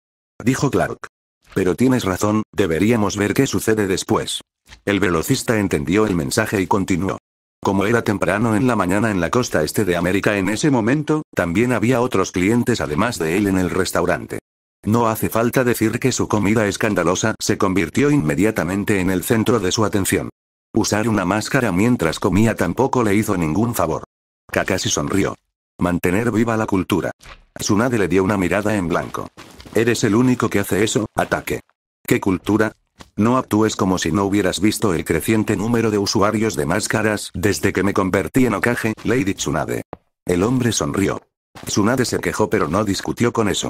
dijo Clark. Pero tienes razón, deberíamos ver qué sucede después. El velocista entendió el mensaje y continuó. Como era temprano en la mañana en la costa este de América en ese momento, también había otros clientes además de él en el restaurante. No hace falta decir que su comida escandalosa se convirtió inmediatamente en el centro de su atención. Usar una máscara mientras comía tampoco le hizo ningún favor. Kakashi sonrió. Mantener viva la cultura. Tsunade le dio una mirada en blanco. Eres el único que hace eso, ataque. ¿Qué cultura? No actúes como si no hubieras visto el creciente número de usuarios de máscaras desde que me convertí en Okage, Lady Tsunade. El hombre sonrió. Tsunade se quejó pero no discutió con eso.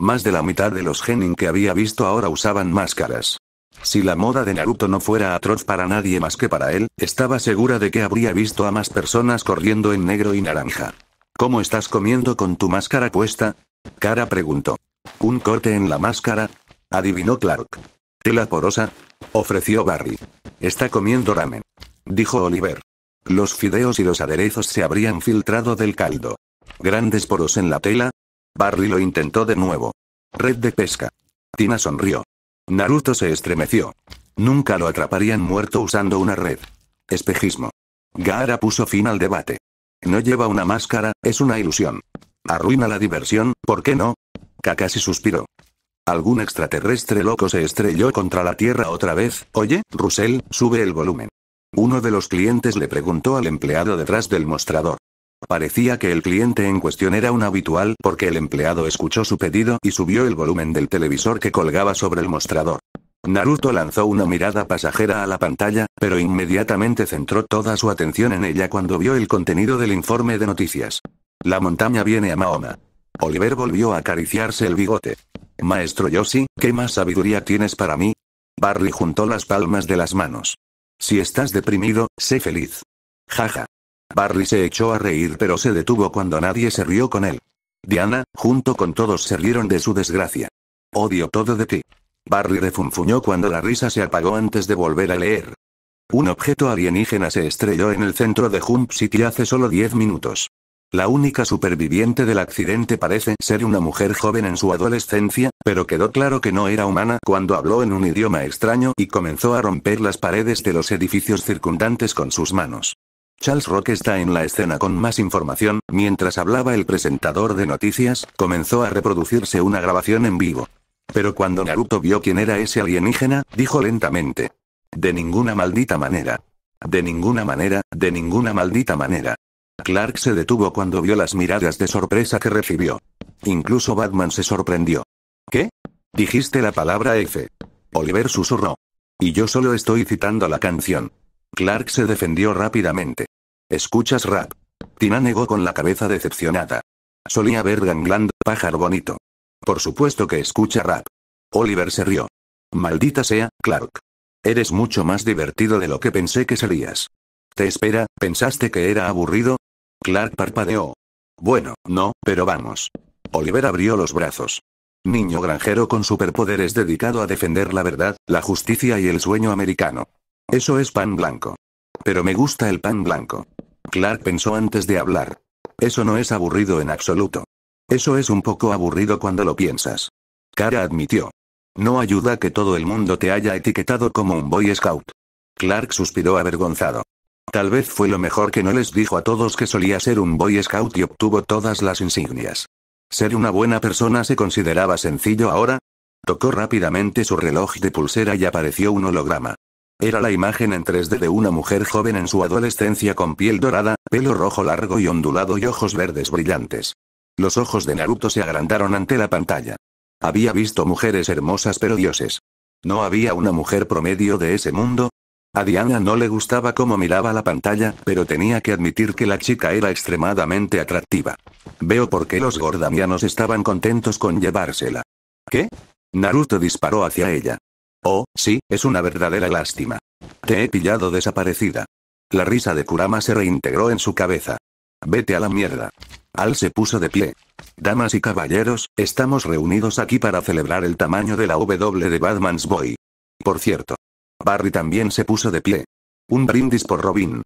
Más de la mitad de los genin que había visto ahora usaban máscaras. Si la moda de Naruto no fuera atroz para nadie más que para él, estaba segura de que habría visto a más personas corriendo en negro y naranja. ¿Cómo estás comiendo con tu máscara puesta? Kara preguntó. Un corte en la máscara. Adivinó Clark. Tela porosa. Ofreció Barry. Está comiendo ramen. Dijo Oliver. Los fideos y los aderezos se habrían filtrado del caldo. Grandes poros en la tela. Barry lo intentó de nuevo. Red de pesca. Tina sonrió. Naruto se estremeció. Nunca lo atraparían muerto usando una red. Espejismo. Gaara puso fin al debate. No lleva una máscara, es una ilusión. Arruina la diversión, ¿por qué no? Kakashi suspiró. Algún extraterrestre loco se estrelló contra la Tierra otra vez, oye, Russell, sube el volumen. Uno de los clientes le preguntó al empleado detrás del mostrador. Parecía que el cliente en cuestión era un habitual porque el empleado escuchó su pedido y subió el volumen del televisor que colgaba sobre el mostrador. Naruto lanzó una mirada pasajera a la pantalla, pero inmediatamente centró toda su atención en ella cuando vio el contenido del informe de noticias. La montaña viene a Mahoma. Oliver volvió a acariciarse el bigote. Maestro Yoshi, ¿qué más sabiduría tienes para mí? Barry juntó las palmas de las manos. Si estás deprimido, sé feliz. Jaja. Barry se echó a reír pero se detuvo cuando nadie se rió con él. Diana, junto con todos se rieron de su desgracia. Odio todo de ti. Barry refunfuñó cuando la risa se apagó antes de volver a leer. Un objeto alienígena se estrelló en el centro de Hump City hace solo 10 minutos. La única superviviente del accidente parece ser una mujer joven en su adolescencia, pero quedó claro que no era humana cuando habló en un idioma extraño y comenzó a romper las paredes de los edificios circundantes con sus manos. Charles Rock está en la escena con más información, mientras hablaba el presentador de noticias, comenzó a reproducirse una grabación en vivo. Pero cuando Naruto vio quién era ese alienígena, dijo lentamente. De ninguna maldita manera. De ninguna manera, de ninguna maldita manera. Clark se detuvo cuando vio las miradas de sorpresa que recibió. Incluso Batman se sorprendió. ¿Qué? Dijiste la palabra F. Oliver susurró. Y yo solo estoy citando la canción. Clark se defendió rápidamente. ¿Escuchas rap? Tina negó con la cabeza decepcionada. Solía ver ganglando, pájaro bonito. Por supuesto que escucha rap. Oliver se rió. Maldita sea, Clark. Eres mucho más divertido de lo que pensé que serías. ¿Te espera? ¿Pensaste que era aburrido? Clark parpadeó. Bueno, no, pero vamos. Oliver abrió los brazos. Niño granjero con superpoderes dedicado a defender la verdad, la justicia y el sueño americano. Eso es pan blanco. Pero me gusta el pan blanco. Clark pensó antes de hablar. Eso no es aburrido en absoluto. Eso es un poco aburrido cuando lo piensas. Cara admitió. No ayuda que todo el mundo te haya etiquetado como un Boy Scout. Clark suspiró avergonzado. Tal vez fue lo mejor que no les dijo a todos que solía ser un Boy Scout y obtuvo todas las insignias. ¿Ser una buena persona se consideraba sencillo ahora? Tocó rápidamente su reloj de pulsera y apareció un holograma. Era la imagen en 3D de una mujer joven en su adolescencia con piel dorada, pelo rojo largo y ondulado y ojos verdes brillantes. Los ojos de Naruto se agrandaron ante la pantalla. Había visto mujeres hermosas pero dioses. No había una mujer promedio de ese mundo, a Diana no le gustaba cómo miraba la pantalla, pero tenía que admitir que la chica era extremadamente atractiva. Veo por qué los gordamianos estaban contentos con llevársela. ¿Qué? Naruto disparó hacia ella. Oh, sí, es una verdadera lástima. Te he pillado desaparecida. La risa de Kurama se reintegró en su cabeza. Vete a la mierda. Al se puso de pie. Damas y caballeros, estamos reunidos aquí para celebrar el tamaño de la W de Batman's Boy. Por cierto, Barry también se puso de pie. Un brindis por Robin.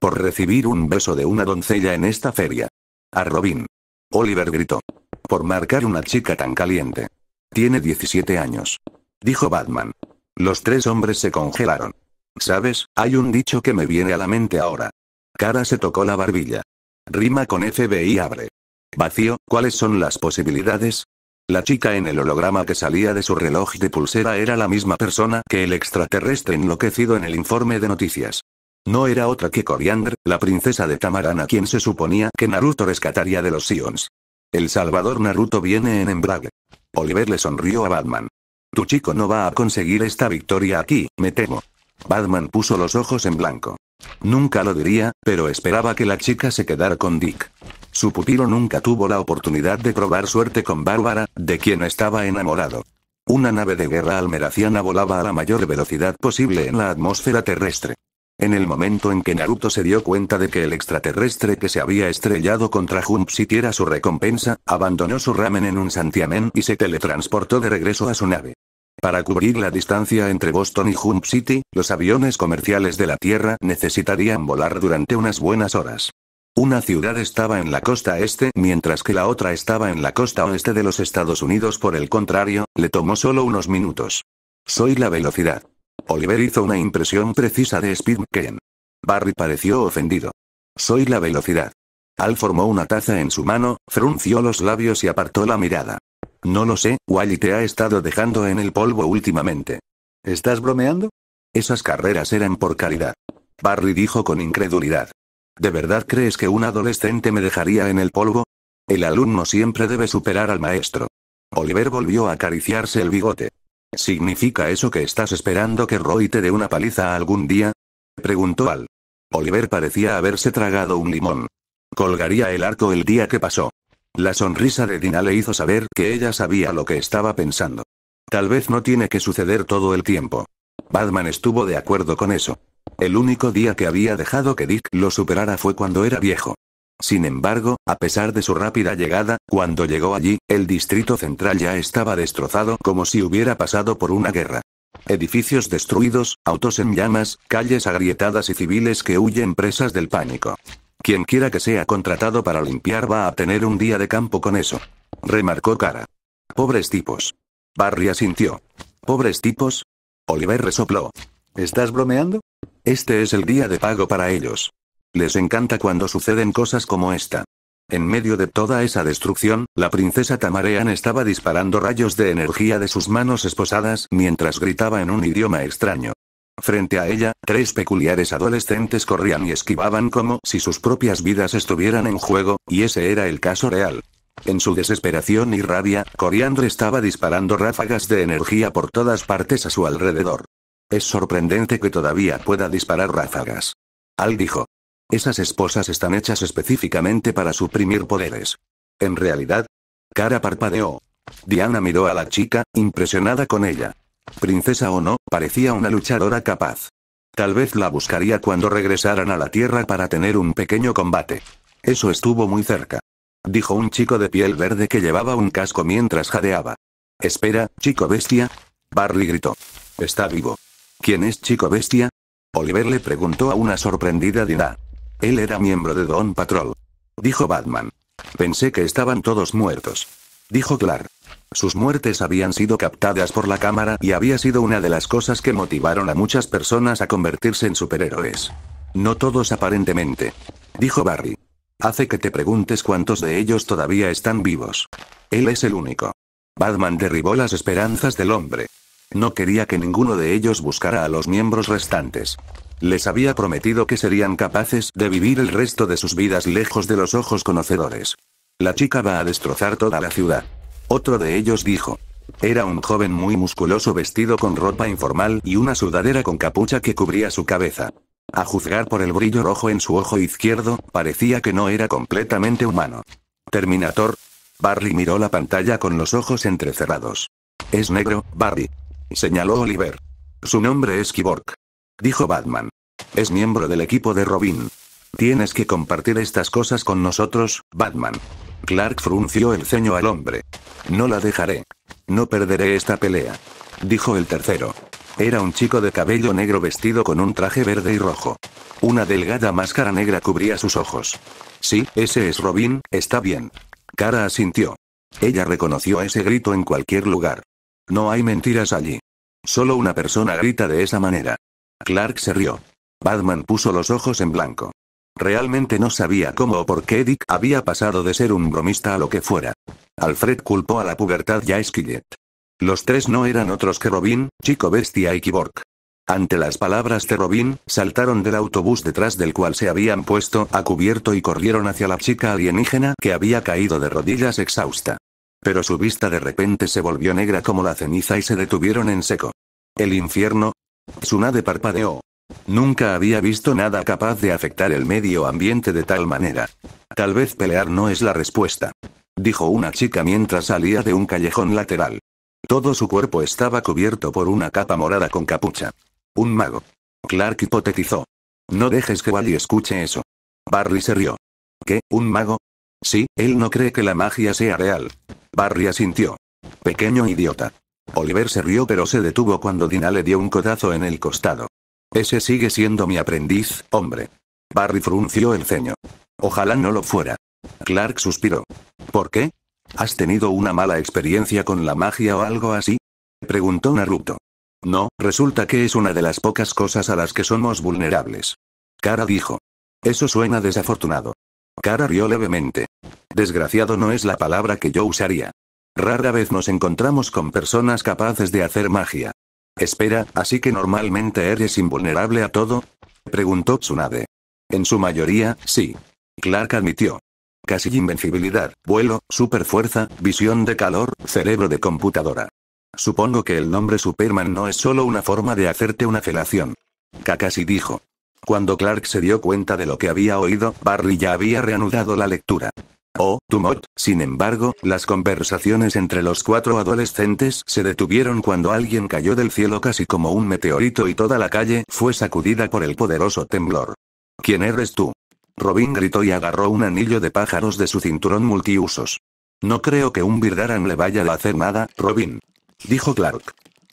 Por recibir un beso de una doncella en esta feria. A Robin. Oliver gritó. Por marcar una chica tan caliente. Tiene 17 años. Dijo Batman. Los tres hombres se congelaron. ¿Sabes? Hay un dicho que me viene a la mente ahora. Cara se tocó la barbilla. Rima con FBI abre. Vacío, ¿cuáles son las posibilidades? La chica en el holograma que salía de su reloj de pulsera era la misma persona que el extraterrestre enloquecido en el informe de noticias. No era otra que Coriander, la princesa de Tamarana quien se suponía que Naruto rescataría de los Sions. El Salvador Naruto viene en embrague. Oliver le sonrió a Batman. Tu chico no va a conseguir esta victoria aquí, me temo. Batman puso los ojos en blanco. Nunca lo diría, pero esperaba que la chica se quedara con Dick. Su pupilo nunca tuvo la oportunidad de probar suerte con Bárbara, de quien estaba enamorado. Una nave de guerra almeraciana volaba a la mayor velocidad posible en la atmósfera terrestre. En el momento en que Naruto se dio cuenta de que el extraterrestre que se había estrellado contra City era su recompensa, abandonó su ramen en un santiamén y se teletransportó de regreso a su nave. Para cubrir la distancia entre Boston y Hump City, los aviones comerciales de la Tierra necesitarían volar durante unas buenas horas. Una ciudad estaba en la costa este mientras que la otra estaba en la costa oeste de los Estados Unidos por el contrario, le tomó solo unos minutos. Soy la velocidad. Oliver hizo una impresión precisa de Speed Ken. Barry pareció ofendido. Soy la velocidad. Al formó una taza en su mano, frunció los labios y apartó la mirada. No lo sé, Wally te ha estado dejando en el polvo últimamente. ¿Estás bromeando? Esas carreras eran por caridad. Barry dijo con incredulidad. ¿De verdad crees que un adolescente me dejaría en el polvo? El alumno siempre debe superar al maestro. Oliver volvió a acariciarse el bigote. ¿Significa eso que estás esperando que Roy te dé una paliza algún día? Preguntó Al. Oliver parecía haberse tragado un limón. Colgaría el arco el día que pasó. La sonrisa de Dina le hizo saber que ella sabía lo que estaba pensando. Tal vez no tiene que suceder todo el tiempo. Batman estuvo de acuerdo con eso. El único día que había dejado que Dick lo superara fue cuando era viejo. Sin embargo, a pesar de su rápida llegada, cuando llegó allí, el distrito central ya estaba destrozado como si hubiera pasado por una guerra. Edificios destruidos, autos en llamas, calles agrietadas y civiles que huyen presas del pánico. Quien quiera que sea contratado para limpiar va a tener un día de campo con eso. Remarcó Cara. Pobres tipos. Barry asintió. Pobres tipos. Oliver resopló. ¿Estás bromeando? Este es el día de pago para ellos. Les encanta cuando suceden cosas como esta. En medio de toda esa destrucción, la princesa Tamarean estaba disparando rayos de energía de sus manos esposadas mientras gritaba en un idioma extraño. Frente a ella, tres peculiares adolescentes corrían y esquivaban como si sus propias vidas estuvieran en juego, y ese era el caso real. En su desesperación y rabia, Coriandre estaba disparando ráfagas de energía por todas partes a su alrededor. Es sorprendente que todavía pueda disparar ráfagas. Al dijo. Esas esposas están hechas específicamente para suprimir poderes. En realidad, Cara parpadeó. Diana miró a la chica, impresionada con ella. Princesa o no, parecía una luchadora capaz. Tal vez la buscaría cuando regresaran a la Tierra para tener un pequeño combate. Eso estuvo muy cerca. Dijo un chico de piel verde que llevaba un casco mientras jadeaba. Espera, chico bestia. Barley gritó. Está vivo. ¿Quién es chico bestia? Oliver le preguntó a una sorprendida Dinah. Él era miembro de Don Patrol. Dijo Batman. Pensé que estaban todos muertos. Dijo Clark. Sus muertes habían sido captadas por la cámara y había sido una de las cosas que motivaron a muchas personas a convertirse en superhéroes. No todos aparentemente. Dijo Barry. Hace que te preguntes cuántos de ellos todavía están vivos. Él es el único. Batman derribó las esperanzas del hombre. No quería que ninguno de ellos buscara a los miembros restantes. Les había prometido que serían capaces de vivir el resto de sus vidas lejos de los ojos conocedores. La chica va a destrozar toda la ciudad. Otro de ellos dijo. Era un joven muy musculoso vestido con ropa informal y una sudadera con capucha que cubría su cabeza. A juzgar por el brillo rojo en su ojo izquierdo, parecía que no era completamente humano. Terminator. Barry miró la pantalla con los ojos entrecerrados. Es negro, Barry. Señaló Oliver. Su nombre es Kiborg. Dijo Batman. Es miembro del equipo de Robin. Tienes que compartir estas cosas con nosotros, Batman. Clark frunció el ceño al hombre. No la dejaré. No perderé esta pelea. Dijo el tercero. Era un chico de cabello negro vestido con un traje verde y rojo. Una delgada máscara negra cubría sus ojos. Sí, ese es Robin, está bien. Cara asintió. Ella reconoció ese grito en cualquier lugar. No hay mentiras allí. Solo una persona grita de esa manera. Clark se rió. Batman puso los ojos en blanco. Realmente no sabía cómo o por qué Dick había pasado de ser un bromista a lo que fuera. Alfred culpó a la pubertad y a Skillet. Los tres no eran otros que Robin, Chico Bestia y Kibork. Ante las palabras de Robin, saltaron del autobús detrás del cual se habían puesto a cubierto y corrieron hacia la chica alienígena que había caído de rodillas exhausta. Pero su vista de repente se volvió negra como la ceniza y se detuvieron en seco. El infierno. Tsunade parpadeó. Nunca había visto nada capaz de afectar el medio ambiente de tal manera. Tal vez pelear no es la respuesta. Dijo una chica mientras salía de un callejón lateral. Todo su cuerpo estaba cubierto por una capa morada con capucha. Un mago. Clark hipotetizó. No dejes que Wally escuche eso. Barry se rió. ¿Qué? ¿Un mago? Sí, él no cree que la magia sea real. Barry asintió. Pequeño idiota. Oliver se rió pero se detuvo cuando Dina le dio un codazo en el costado. Ese sigue siendo mi aprendiz, hombre. Barry frunció el ceño. Ojalá no lo fuera. Clark suspiró. ¿Por qué? ¿Has tenido una mala experiencia con la magia o algo así? Preguntó Naruto. No, resulta que es una de las pocas cosas a las que somos vulnerables. Cara dijo. Eso suena desafortunado. Cara rió levemente. Desgraciado no es la palabra que yo usaría. Rara vez nos encontramos con personas capaces de hacer magia. Espera, así que normalmente eres invulnerable a todo? preguntó Tsunade. En su mayoría, sí. Clark admitió. Casi invencibilidad, vuelo, superfuerza, visión de calor, cerebro de computadora. Supongo que el nombre Superman no es solo una forma de hacerte una felación. Kakashi dijo. Cuando Clark se dio cuenta de lo que había oído, Barry ya había reanudado la lectura. Oh, Tumot, sin embargo, las conversaciones entre los cuatro adolescentes se detuvieron cuando alguien cayó del cielo casi como un meteorito y toda la calle fue sacudida por el poderoso temblor. ¿Quién eres tú? Robin gritó y agarró un anillo de pájaros de su cinturón multiusos. No creo que un Birdaran le vaya a hacer nada, Robin. Dijo Clark.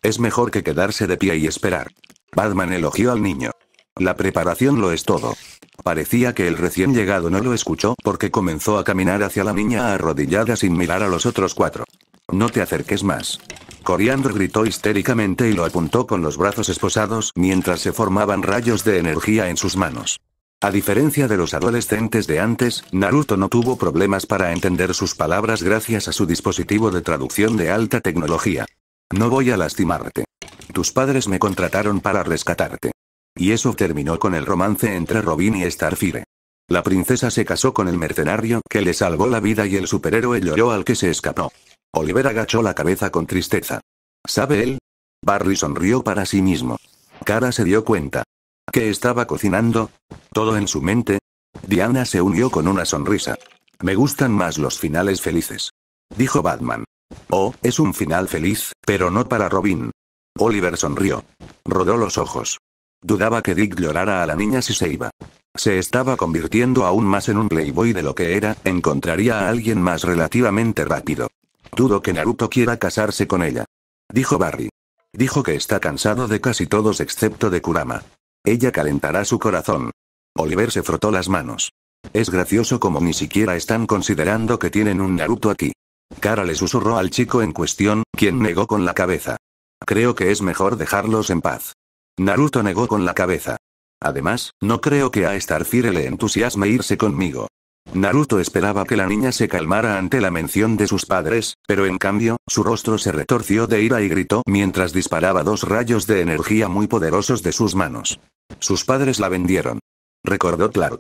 Es mejor que quedarse de pie y esperar. Batman elogió al niño. La preparación lo es todo. Parecía que el recién llegado no lo escuchó porque comenzó a caminar hacia la niña arrodillada sin mirar a los otros cuatro. No te acerques más. Coriander gritó histéricamente y lo apuntó con los brazos esposados mientras se formaban rayos de energía en sus manos. A diferencia de los adolescentes de antes, Naruto no tuvo problemas para entender sus palabras gracias a su dispositivo de traducción de alta tecnología. No voy a lastimarte. Tus padres me contrataron para rescatarte. Y eso terminó con el romance entre Robin y Starfire. La princesa se casó con el mercenario que le salvó la vida y el superhéroe lloró al que se escapó. Oliver agachó la cabeza con tristeza. ¿Sabe él? Barry sonrió para sí mismo. Cara se dio cuenta. que estaba cocinando? ¿Todo en su mente? Diana se unió con una sonrisa. Me gustan más los finales felices. Dijo Batman. Oh, es un final feliz, pero no para Robin. Oliver sonrió. Rodó los ojos. Dudaba que Dick llorara a la niña si se iba. Se estaba convirtiendo aún más en un playboy de lo que era, encontraría a alguien más relativamente rápido. Dudo que Naruto quiera casarse con ella. Dijo Barry. Dijo que está cansado de casi todos excepto de Kurama. Ella calentará su corazón. Oliver se frotó las manos. Es gracioso como ni siquiera están considerando que tienen un Naruto aquí. Cara le susurró al chico en cuestión, quien negó con la cabeza. Creo que es mejor dejarlos en paz. Naruto negó con la cabeza. Además, no creo que a Starfire le entusiasme irse conmigo. Naruto esperaba que la niña se calmara ante la mención de sus padres, pero en cambio, su rostro se retorció de ira y gritó mientras disparaba dos rayos de energía muy poderosos de sus manos. Sus padres la vendieron. Recordó Clark.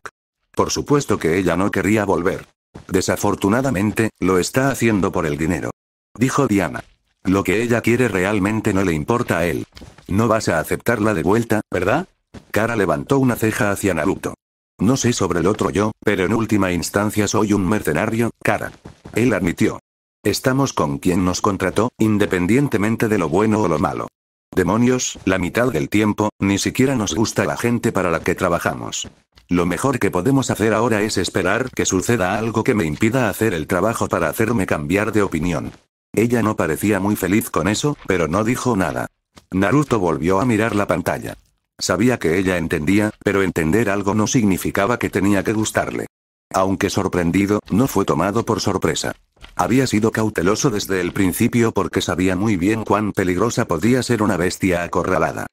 Por supuesto que ella no quería volver. Desafortunadamente, lo está haciendo por el dinero. Dijo Diana. Lo que ella quiere realmente no le importa a él. No vas a aceptarla de vuelta, ¿verdad? Cara levantó una ceja hacia Naruto. No sé sobre el otro yo, pero en última instancia soy un mercenario, Kara. Él admitió. Estamos con quien nos contrató, independientemente de lo bueno o lo malo. Demonios, la mitad del tiempo, ni siquiera nos gusta la gente para la que trabajamos. Lo mejor que podemos hacer ahora es esperar que suceda algo que me impida hacer el trabajo para hacerme cambiar de opinión. Ella no parecía muy feliz con eso, pero no dijo nada. Naruto volvió a mirar la pantalla. Sabía que ella entendía, pero entender algo no significaba que tenía que gustarle. Aunque sorprendido, no fue tomado por sorpresa. Había sido cauteloso desde el principio porque sabía muy bien cuán peligrosa podía ser una bestia acorralada.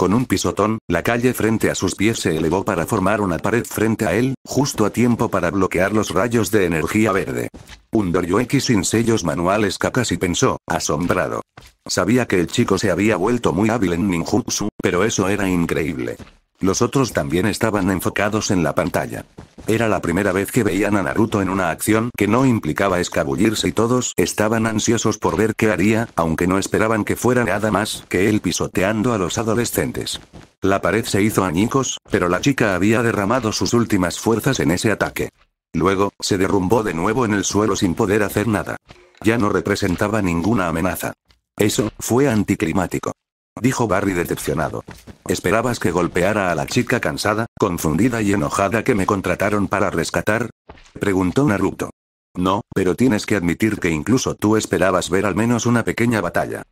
Con un pisotón, la calle frente a sus pies se elevó para formar una pared frente a él, justo a tiempo para bloquear los rayos de energía verde. Un X sin sellos manuales Kakashi pensó, asombrado. Sabía que el chico se había vuelto muy hábil en ninjutsu, pero eso era increíble. Los otros también estaban enfocados en la pantalla. Era la primera vez que veían a Naruto en una acción que no implicaba escabullirse y todos estaban ansiosos por ver qué haría, aunque no esperaban que fuera nada más que él pisoteando a los adolescentes. La pared se hizo añicos, pero la chica había derramado sus últimas fuerzas en ese ataque. Luego, se derrumbó de nuevo en el suelo sin poder hacer nada. Ya no representaba ninguna amenaza. Eso, fue anticlimático dijo Barry decepcionado. ¿Esperabas que golpeara a la chica cansada, confundida y enojada que me contrataron para rescatar? Preguntó Naruto. No, pero tienes que admitir que incluso tú esperabas ver al menos una pequeña batalla.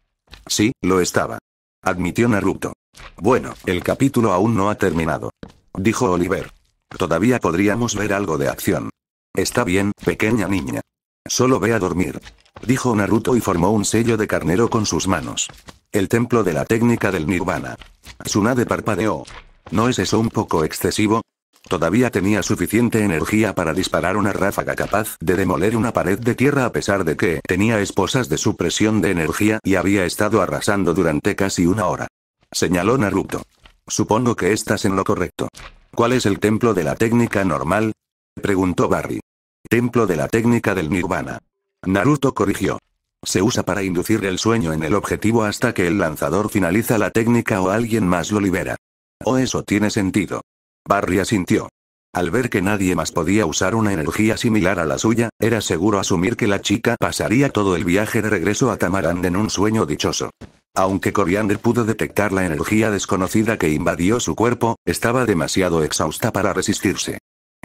Sí, lo estaba. Admitió Naruto. Bueno, el capítulo aún no ha terminado. Dijo Oliver. Todavía podríamos ver algo de acción. Está bien, pequeña niña. Solo ve a dormir. Dijo Naruto y formó un sello de carnero con sus manos. El templo de la técnica del nirvana. Tsunade parpadeó. ¿No es eso un poco excesivo? Todavía tenía suficiente energía para disparar una ráfaga capaz de demoler una pared de tierra a pesar de que tenía esposas de supresión de energía y había estado arrasando durante casi una hora. Señaló Naruto. Supongo que estás en lo correcto. ¿Cuál es el templo de la técnica normal? Preguntó Barry. Templo de la técnica del nirvana. Naruto corrigió. Se usa para inducir el sueño en el objetivo hasta que el lanzador finaliza la técnica o alguien más lo libera. O eso tiene sentido. Barry asintió. Al ver que nadie más podía usar una energía similar a la suya, era seguro asumir que la chica pasaría todo el viaje de regreso a Tamarand en un sueño dichoso. Aunque Coriander pudo detectar la energía desconocida que invadió su cuerpo, estaba demasiado exhausta para resistirse.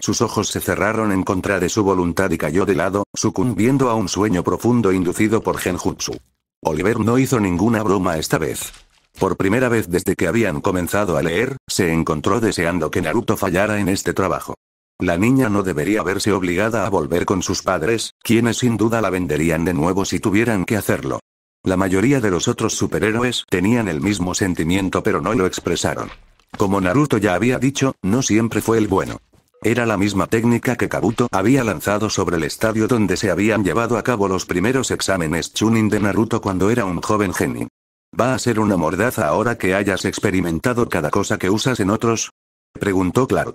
Sus ojos se cerraron en contra de su voluntad y cayó de lado, sucumbiendo a un sueño profundo inducido por Genjutsu. Oliver no hizo ninguna broma esta vez. Por primera vez desde que habían comenzado a leer, se encontró deseando que Naruto fallara en este trabajo. La niña no debería verse obligada a volver con sus padres, quienes sin duda la venderían de nuevo si tuvieran que hacerlo. La mayoría de los otros superhéroes tenían el mismo sentimiento pero no lo expresaron. Como Naruto ya había dicho, no siempre fue el bueno. Era la misma técnica que Kabuto había lanzado sobre el estadio donde se habían llevado a cabo los primeros exámenes Chunin de Naruto cuando era un joven genin. ¿Va a ser una mordaza ahora que hayas experimentado cada cosa que usas en otros? Preguntó Clark.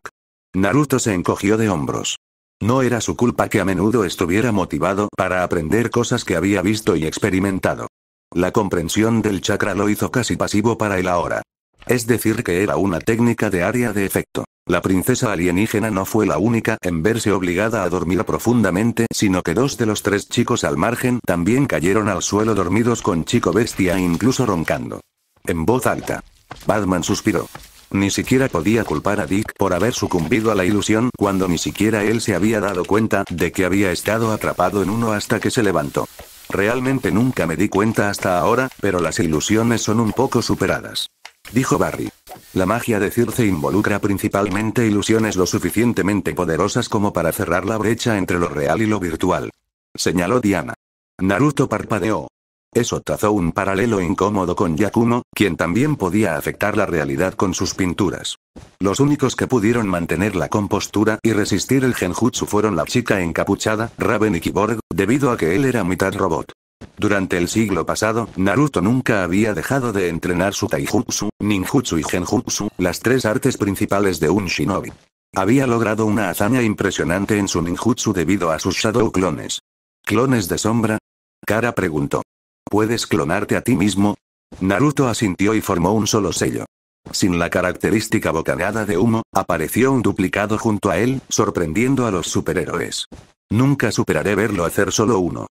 Naruto se encogió de hombros. No era su culpa que a menudo estuviera motivado para aprender cosas que había visto y experimentado. La comprensión del chakra lo hizo casi pasivo para él ahora. Es decir que era una técnica de área de efecto. La princesa alienígena no fue la única en verse obligada a dormir profundamente, sino que dos de los tres chicos al margen también cayeron al suelo dormidos con chico bestia e incluso roncando. En voz alta. Batman suspiró. Ni siquiera podía culpar a Dick por haber sucumbido a la ilusión cuando ni siquiera él se había dado cuenta de que había estado atrapado en uno hasta que se levantó. Realmente nunca me di cuenta hasta ahora, pero las ilusiones son un poco superadas. Dijo Barry. La magia de Circe involucra principalmente ilusiones lo suficientemente poderosas como para cerrar la brecha entre lo real y lo virtual. Señaló Diana. Naruto parpadeó. Eso trazó un paralelo incómodo con Yakumo, quien también podía afectar la realidad con sus pinturas. Los únicos que pudieron mantener la compostura y resistir el genjutsu fueron la chica encapuchada, Raven y Kiborg, debido a que él era mitad robot. Durante el siglo pasado, Naruto nunca había dejado de entrenar su taijutsu, ninjutsu y genjutsu, las tres artes principales de un shinobi. Había logrado una hazaña impresionante en su ninjutsu debido a sus shadow clones. ¿Clones de sombra? Kara preguntó. ¿Puedes clonarte a ti mismo? Naruto asintió y formó un solo sello. Sin la característica bocanada de humo, apareció un duplicado junto a él, sorprendiendo a los superhéroes. Nunca superaré verlo hacer solo uno.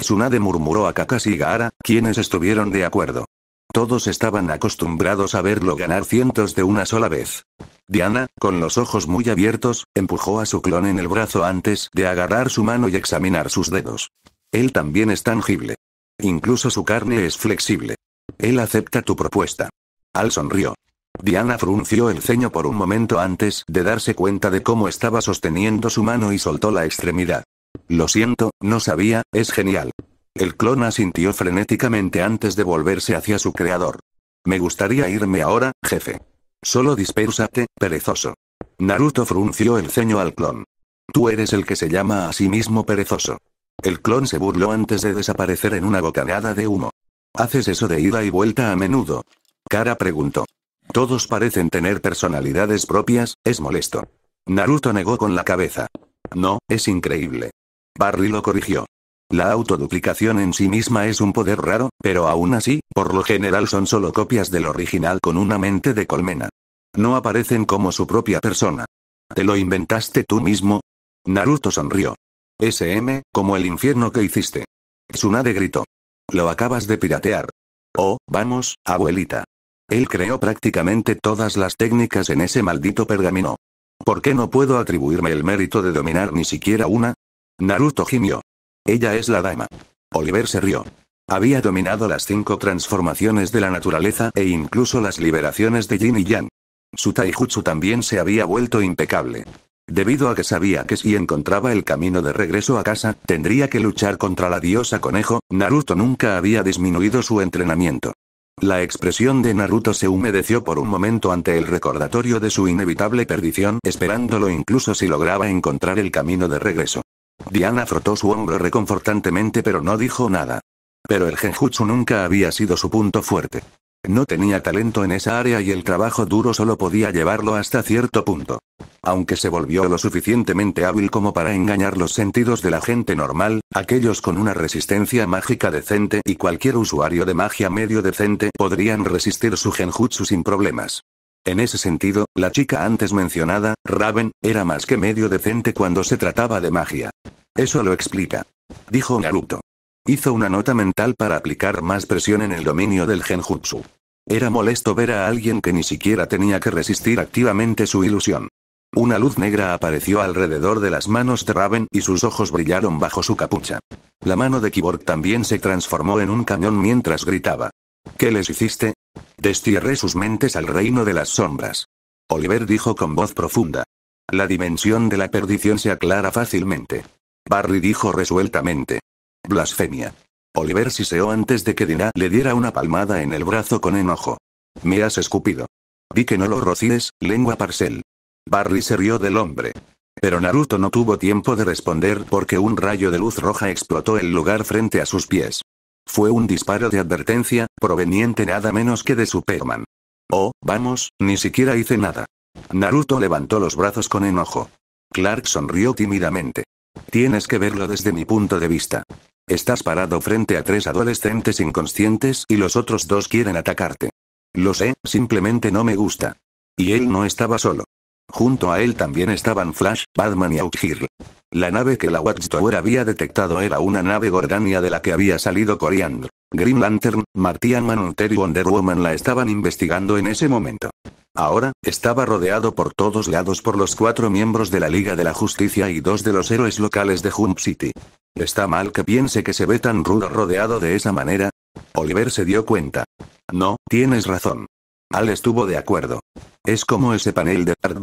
Tsunade murmuró a Kakashi y Gaara, quienes estuvieron de acuerdo. Todos estaban acostumbrados a verlo ganar cientos de una sola vez. Diana, con los ojos muy abiertos, empujó a su clon en el brazo antes de agarrar su mano y examinar sus dedos. Él también es tangible. Incluso su carne es flexible. Él acepta tu propuesta. Al sonrió. Diana frunció el ceño por un momento antes de darse cuenta de cómo estaba sosteniendo su mano y soltó la extremidad. Lo siento, no sabía, es genial. El clon asintió frenéticamente antes de volverse hacia su creador. Me gustaría irme ahora, jefe. Solo dispérsate, perezoso. Naruto frunció el ceño al clon. Tú eres el que se llama a sí mismo perezoso. El clon se burló antes de desaparecer en una bocanada de humo. ¿Haces eso de ida y vuelta a menudo? Kara preguntó. Todos parecen tener personalidades propias, es molesto. Naruto negó con la cabeza. No, es increíble. Barry lo corrigió. La autoduplicación en sí misma es un poder raro, pero aún así, por lo general son solo copias del original con una mente de colmena. No aparecen como su propia persona. ¿Te lo inventaste tú mismo? Naruto sonrió. SM, como el infierno que hiciste. Tsunade gritó. Lo acabas de piratear. Oh, vamos, abuelita. Él creó prácticamente todas las técnicas en ese maldito pergamino. ¿Por qué no puedo atribuirme el mérito de dominar ni siquiera una? Naruto gimió. Ella es la dama. Oliver se rió. Había dominado las cinco transformaciones de la naturaleza e incluso las liberaciones de Jin y Yang. Su taijutsu también se había vuelto impecable. Debido a que sabía que si encontraba el camino de regreso a casa, tendría que luchar contra la diosa conejo, Naruto nunca había disminuido su entrenamiento. La expresión de Naruto se humedeció por un momento ante el recordatorio de su inevitable perdición, esperándolo incluso si lograba encontrar el camino de regreso. Diana frotó su hombro reconfortantemente pero no dijo nada. Pero el genjutsu nunca había sido su punto fuerte. No tenía talento en esa área y el trabajo duro solo podía llevarlo hasta cierto punto. Aunque se volvió lo suficientemente hábil como para engañar los sentidos de la gente normal, aquellos con una resistencia mágica decente y cualquier usuario de magia medio decente podrían resistir su genjutsu sin problemas. En ese sentido, la chica antes mencionada, Raven, era más que medio decente cuando se trataba de magia. Eso lo explica. Dijo Naruto. Hizo una nota mental para aplicar más presión en el dominio del genjutsu. Era molesto ver a alguien que ni siquiera tenía que resistir activamente su ilusión. Una luz negra apareció alrededor de las manos de Raven y sus ojos brillaron bajo su capucha. La mano de Kiborg también se transformó en un cañón mientras gritaba. ¿Qué les hiciste? Destierré sus mentes al reino de las sombras. Oliver dijo con voz profunda. La dimensión de la perdición se aclara fácilmente. Barry dijo resueltamente. Blasfemia. Oliver siseó antes de que Dina le diera una palmada en el brazo con enojo. Me has escupido. —Vi que no lo rocíes, lengua parcel. Barry se rió del hombre. Pero Naruto no tuvo tiempo de responder porque un rayo de luz roja explotó el lugar frente a sus pies. Fue un disparo de advertencia, proveniente nada menos que de Superman. Oh, vamos, ni siquiera hice nada. Naruto levantó los brazos con enojo. Clark sonrió tímidamente. Tienes que verlo desde mi punto de vista. Estás parado frente a tres adolescentes inconscientes y los otros dos quieren atacarte. Lo sé, simplemente no me gusta. Y él no estaba solo. Junto a él también estaban Flash, Batman y Outgirl. La nave que la Watchtower había detectado era una nave Gordania de la que había salido Coriander. Green Lantern, Martian Manhunter y Wonder Woman la estaban investigando en ese momento. Ahora, estaba rodeado por todos lados por los cuatro miembros de la Liga de la Justicia y dos de los héroes locales de Jump City. ¿Está mal que piense que se ve tan rudo rodeado de esa manera? Oliver se dio cuenta. No, tienes razón. Al estuvo de acuerdo. Es como ese panel de Art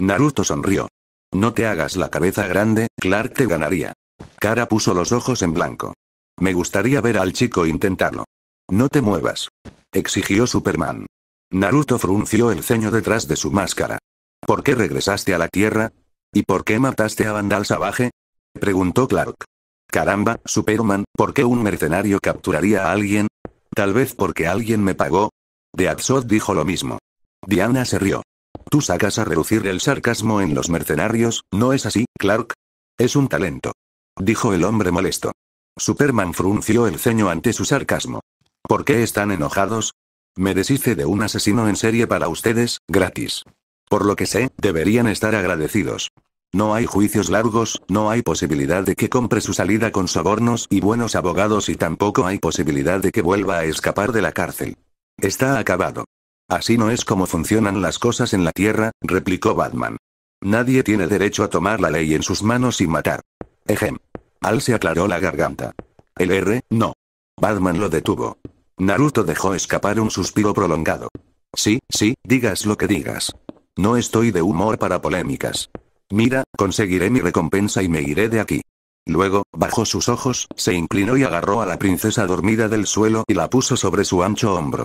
Naruto sonrió. No te hagas la cabeza grande, Clark te ganaría. Cara puso los ojos en blanco. Me gustaría ver al chico intentarlo. No te muevas. Exigió Superman. Naruto frunció el ceño detrás de su máscara. ¿Por qué regresaste a la Tierra? ¿Y por qué mataste a Vandal Le Preguntó Clark. Caramba, Superman, ¿por qué un mercenario capturaría a alguien? Tal vez porque alguien me pagó. De Absod dijo lo mismo. Diana se rió. Tú sacas a reducir el sarcasmo en los mercenarios, ¿no es así, Clark? Es un talento. Dijo el hombre molesto. Superman frunció el ceño ante su sarcasmo. ¿Por qué están enojados? Me deshice de un asesino en serie para ustedes, gratis. Por lo que sé, deberían estar agradecidos. No hay juicios largos, no hay posibilidad de que compre su salida con sobornos y buenos abogados y tampoco hay posibilidad de que vuelva a escapar de la cárcel. Está acabado. Así no es como funcionan las cosas en la Tierra, replicó Batman. Nadie tiene derecho a tomar la ley en sus manos y matar. Ejem. Al se aclaró la garganta. El R, no. Batman lo detuvo. Naruto dejó escapar un suspiro prolongado. Sí, sí, digas lo que digas. No estoy de humor para polémicas. Mira, conseguiré mi recompensa y me iré de aquí. Luego, bajó sus ojos, se inclinó y agarró a la princesa dormida del suelo y la puso sobre su ancho hombro.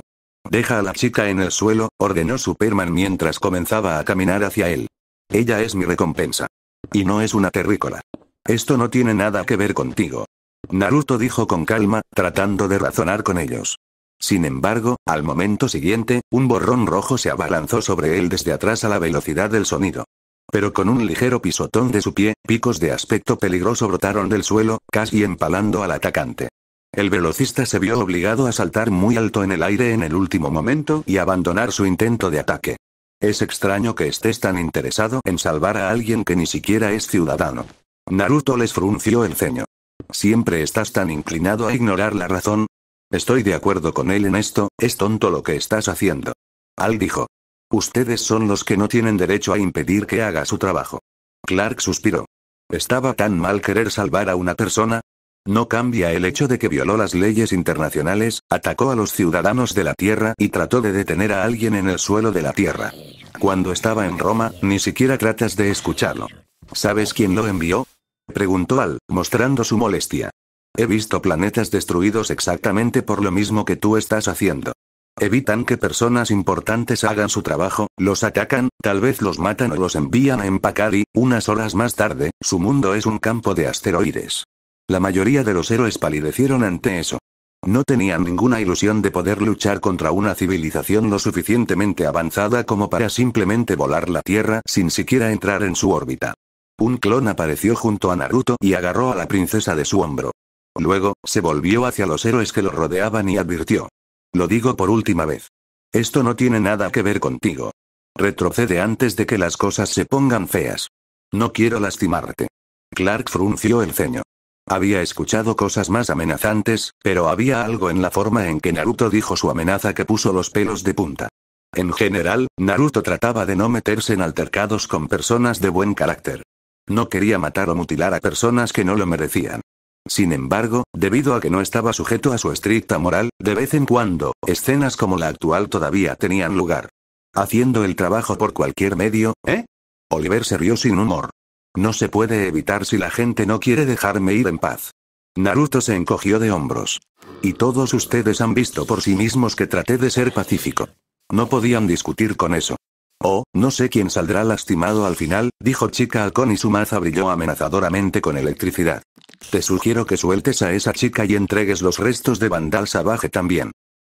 Deja a la chica en el suelo, ordenó Superman mientras comenzaba a caminar hacia él. Ella es mi recompensa. Y no es una terrícola. Esto no tiene nada que ver contigo. Naruto dijo con calma, tratando de razonar con ellos. Sin embargo, al momento siguiente, un borrón rojo se abalanzó sobre él desde atrás a la velocidad del sonido. Pero con un ligero pisotón de su pie, picos de aspecto peligroso brotaron del suelo, casi empalando al atacante. El velocista se vio obligado a saltar muy alto en el aire en el último momento y abandonar su intento de ataque. Es extraño que estés tan interesado en salvar a alguien que ni siquiera es ciudadano. Naruto les frunció el ceño. Siempre estás tan inclinado a ignorar la razón. Estoy de acuerdo con él en esto, es tonto lo que estás haciendo. Al dijo. Ustedes son los que no tienen derecho a impedir que haga su trabajo. Clark suspiró. ¿Estaba tan mal querer salvar a una persona? No cambia el hecho de que violó las leyes internacionales, atacó a los ciudadanos de la Tierra y trató de detener a alguien en el suelo de la Tierra. Cuando estaba en Roma, ni siquiera tratas de escucharlo. ¿Sabes quién lo envió? Preguntó Al, mostrando su molestia. He visto planetas destruidos exactamente por lo mismo que tú estás haciendo. Evitan que personas importantes hagan su trabajo, los atacan, tal vez los matan o los envían a empacar y, unas horas más tarde, su mundo es un campo de asteroides. La mayoría de los héroes palidecieron ante eso. No tenían ninguna ilusión de poder luchar contra una civilización lo suficientemente avanzada como para simplemente volar la Tierra sin siquiera entrar en su órbita. Un clon apareció junto a Naruto y agarró a la princesa de su hombro. Luego, se volvió hacia los héroes que lo rodeaban y advirtió. Lo digo por última vez. Esto no tiene nada que ver contigo. Retrocede antes de que las cosas se pongan feas. No quiero lastimarte. Clark frunció el ceño. Había escuchado cosas más amenazantes, pero había algo en la forma en que Naruto dijo su amenaza que puso los pelos de punta. En general, Naruto trataba de no meterse en altercados con personas de buen carácter. No quería matar o mutilar a personas que no lo merecían. Sin embargo, debido a que no estaba sujeto a su estricta moral, de vez en cuando, escenas como la actual todavía tenían lugar. Haciendo el trabajo por cualquier medio, ¿eh? Oliver se rió sin humor. No se puede evitar si la gente no quiere dejarme ir en paz. Naruto se encogió de hombros. Y todos ustedes han visto por sí mismos que traté de ser pacífico. No podían discutir con eso. Oh, no sé quién saldrá lastimado al final, dijo chica Akon y su maza brilló amenazadoramente con electricidad. Te sugiero que sueltes a esa chica y entregues los restos de Vandal Sabaje también.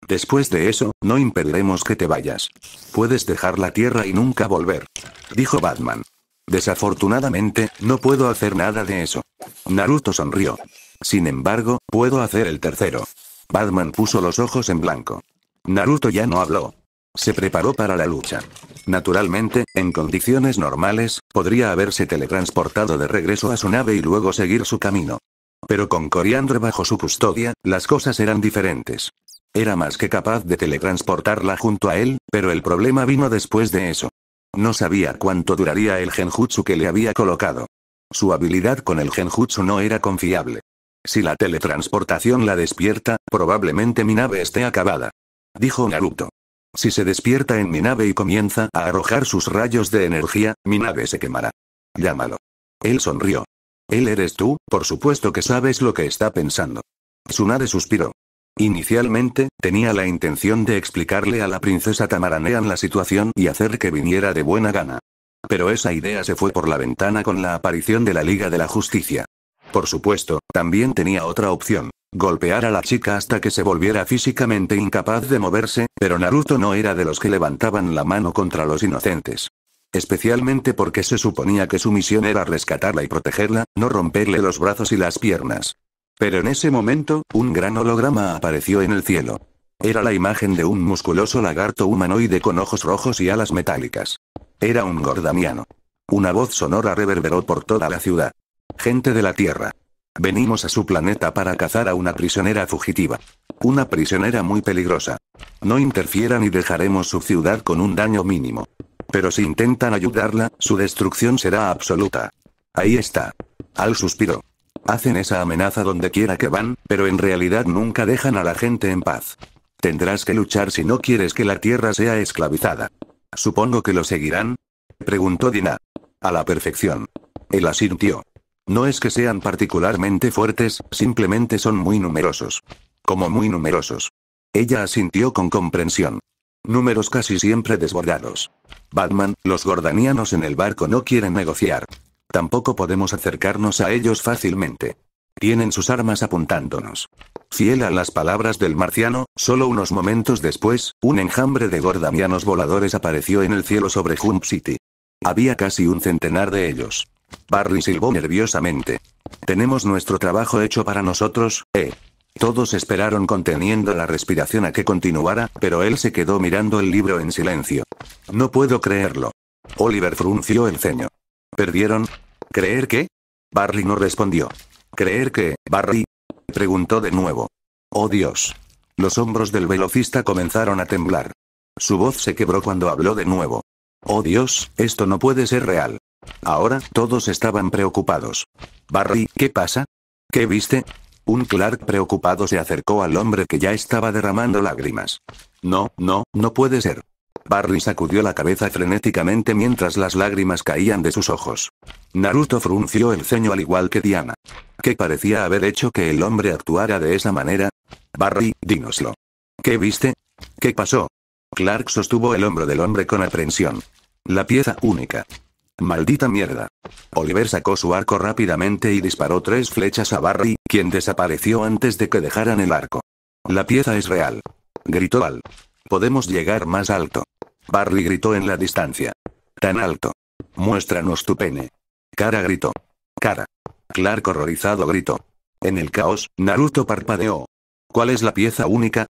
Después de eso, no impediremos que te vayas. Puedes dejar la tierra y nunca volver. Dijo Batman. Desafortunadamente, no puedo hacer nada de eso. Naruto sonrió. Sin embargo, puedo hacer el tercero. Batman puso los ojos en blanco. Naruto ya no habló. Se preparó para la lucha. Naturalmente, en condiciones normales, podría haberse teletransportado de regreso a su nave y luego seguir su camino. Pero con Coriandre bajo su custodia, las cosas eran diferentes. Era más que capaz de teletransportarla junto a él, pero el problema vino después de eso. No sabía cuánto duraría el genjutsu que le había colocado. Su habilidad con el genjutsu no era confiable. Si la teletransportación la despierta, probablemente mi nave esté acabada. Dijo Naruto. Si se despierta en mi nave y comienza a arrojar sus rayos de energía, mi nave se quemará. Llámalo. Él sonrió. Él eres tú, por supuesto que sabes lo que está pensando. Tsunade suspiró. Inicialmente, tenía la intención de explicarle a la princesa Tamaranean la situación y hacer que viniera de buena gana. Pero esa idea se fue por la ventana con la aparición de la Liga de la Justicia. Por supuesto, también tenía otra opción. Golpear a la chica hasta que se volviera físicamente incapaz de moverse, pero Naruto no era de los que levantaban la mano contra los inocentes. Especialmente porque se suponía que su misión era rescatarla y protegerla, no romperle los brazos y las piernas. Pero en ese momento, un gran holograma apareció en el cielo. Era la imagen de un musculoso lagarto humanoide con ojos rojos y alas metálicas. Era un gordamiano. Una voz sonora reverberó por toda la ciudad. Gente de la Tierra. Venimos a su planeta para cazar a una prisionera fugitiva. Una prisionera muy peligrosa. No interfieran y dejaremos su ciudad con un daño mínimo. Pero si intentan ayudarla, su destrucción será absoluta. Ahí está. Al suspiro. Hacen esa amenaza donde quiera que van, pero en realidad nunca dejan a la gente en paz. Tendrás que luchar si no quieres que la Tierra sea esclavizada. Supongo que lo seguirán. Preguntó Dina. A la perfección. Él asintió. No es que sean particularmente fuertes, simplemente son muy numerosos. Como muy numerosos. Ella asintió con comprensión. Números casi siempre desbordados. Batman, los gordanianos en el barco no quieren negociar. Tampoco podemos acercarnos a ellos fácilmente. Tienen sus armas apuntándonos. Fiel a las palabras del marciano, solo unos momentos después, un enjambre de gordamianos voladores apareció en el cielo sobre Hump City. Había casi un centenar de ellos. Barry silbó nerviosamente. Tenemos nuestro trabajo hecho para nosotros, eh. Todos esperaron conteniendo la respiración a que continuara, pero él se quedó mirando el libro en silencio. No puedo creerlo. Oliver frunció el ceño. ¿Perdieron? ¿Creer que? Barry no respondió. ¿Creer que, Barry? Preguntó de nuevo. Oh Dios. Los hombros del velocista comenzaron a temblar. Su voz se quebró cuando habló de nuevo. Oh Dios, esto no puede ser real. Ahora, todos estaban preocupados. Barry, ¿qué pasa? ¿Qué viste? Un Clark preocupado se acercó al hombre que ya estaba derramando lágrimas. No, no, no puede ser. Barry sacudió la cabeza frenéticamente mientras las lágrimas caían de sus ojos. Naruto frunció el ceño al igual que Diana. ¿Qué parecía haber hecho que el hombre actuara de esa manera? Barry, dínoslo. ¿Qué viste? ¿Qué pasó? Clark sostuvo el hombro del hombre con aprensión. La pieza única. Maldita mierda. Oliver sacó su arco rápidamente y disparó tres flechas a Barry, quien desapareció antes de que dejaran el arco. La pieza es real. Gritó Al. Podemos llegar más alto. Barry gritó en la distancia. Tan alto. Muéstranos tu pene. Cara gritó. Cara. Clark horrorizado gritó. En el caos, Naruto parpadeó. ¿Cuál es la pieza única?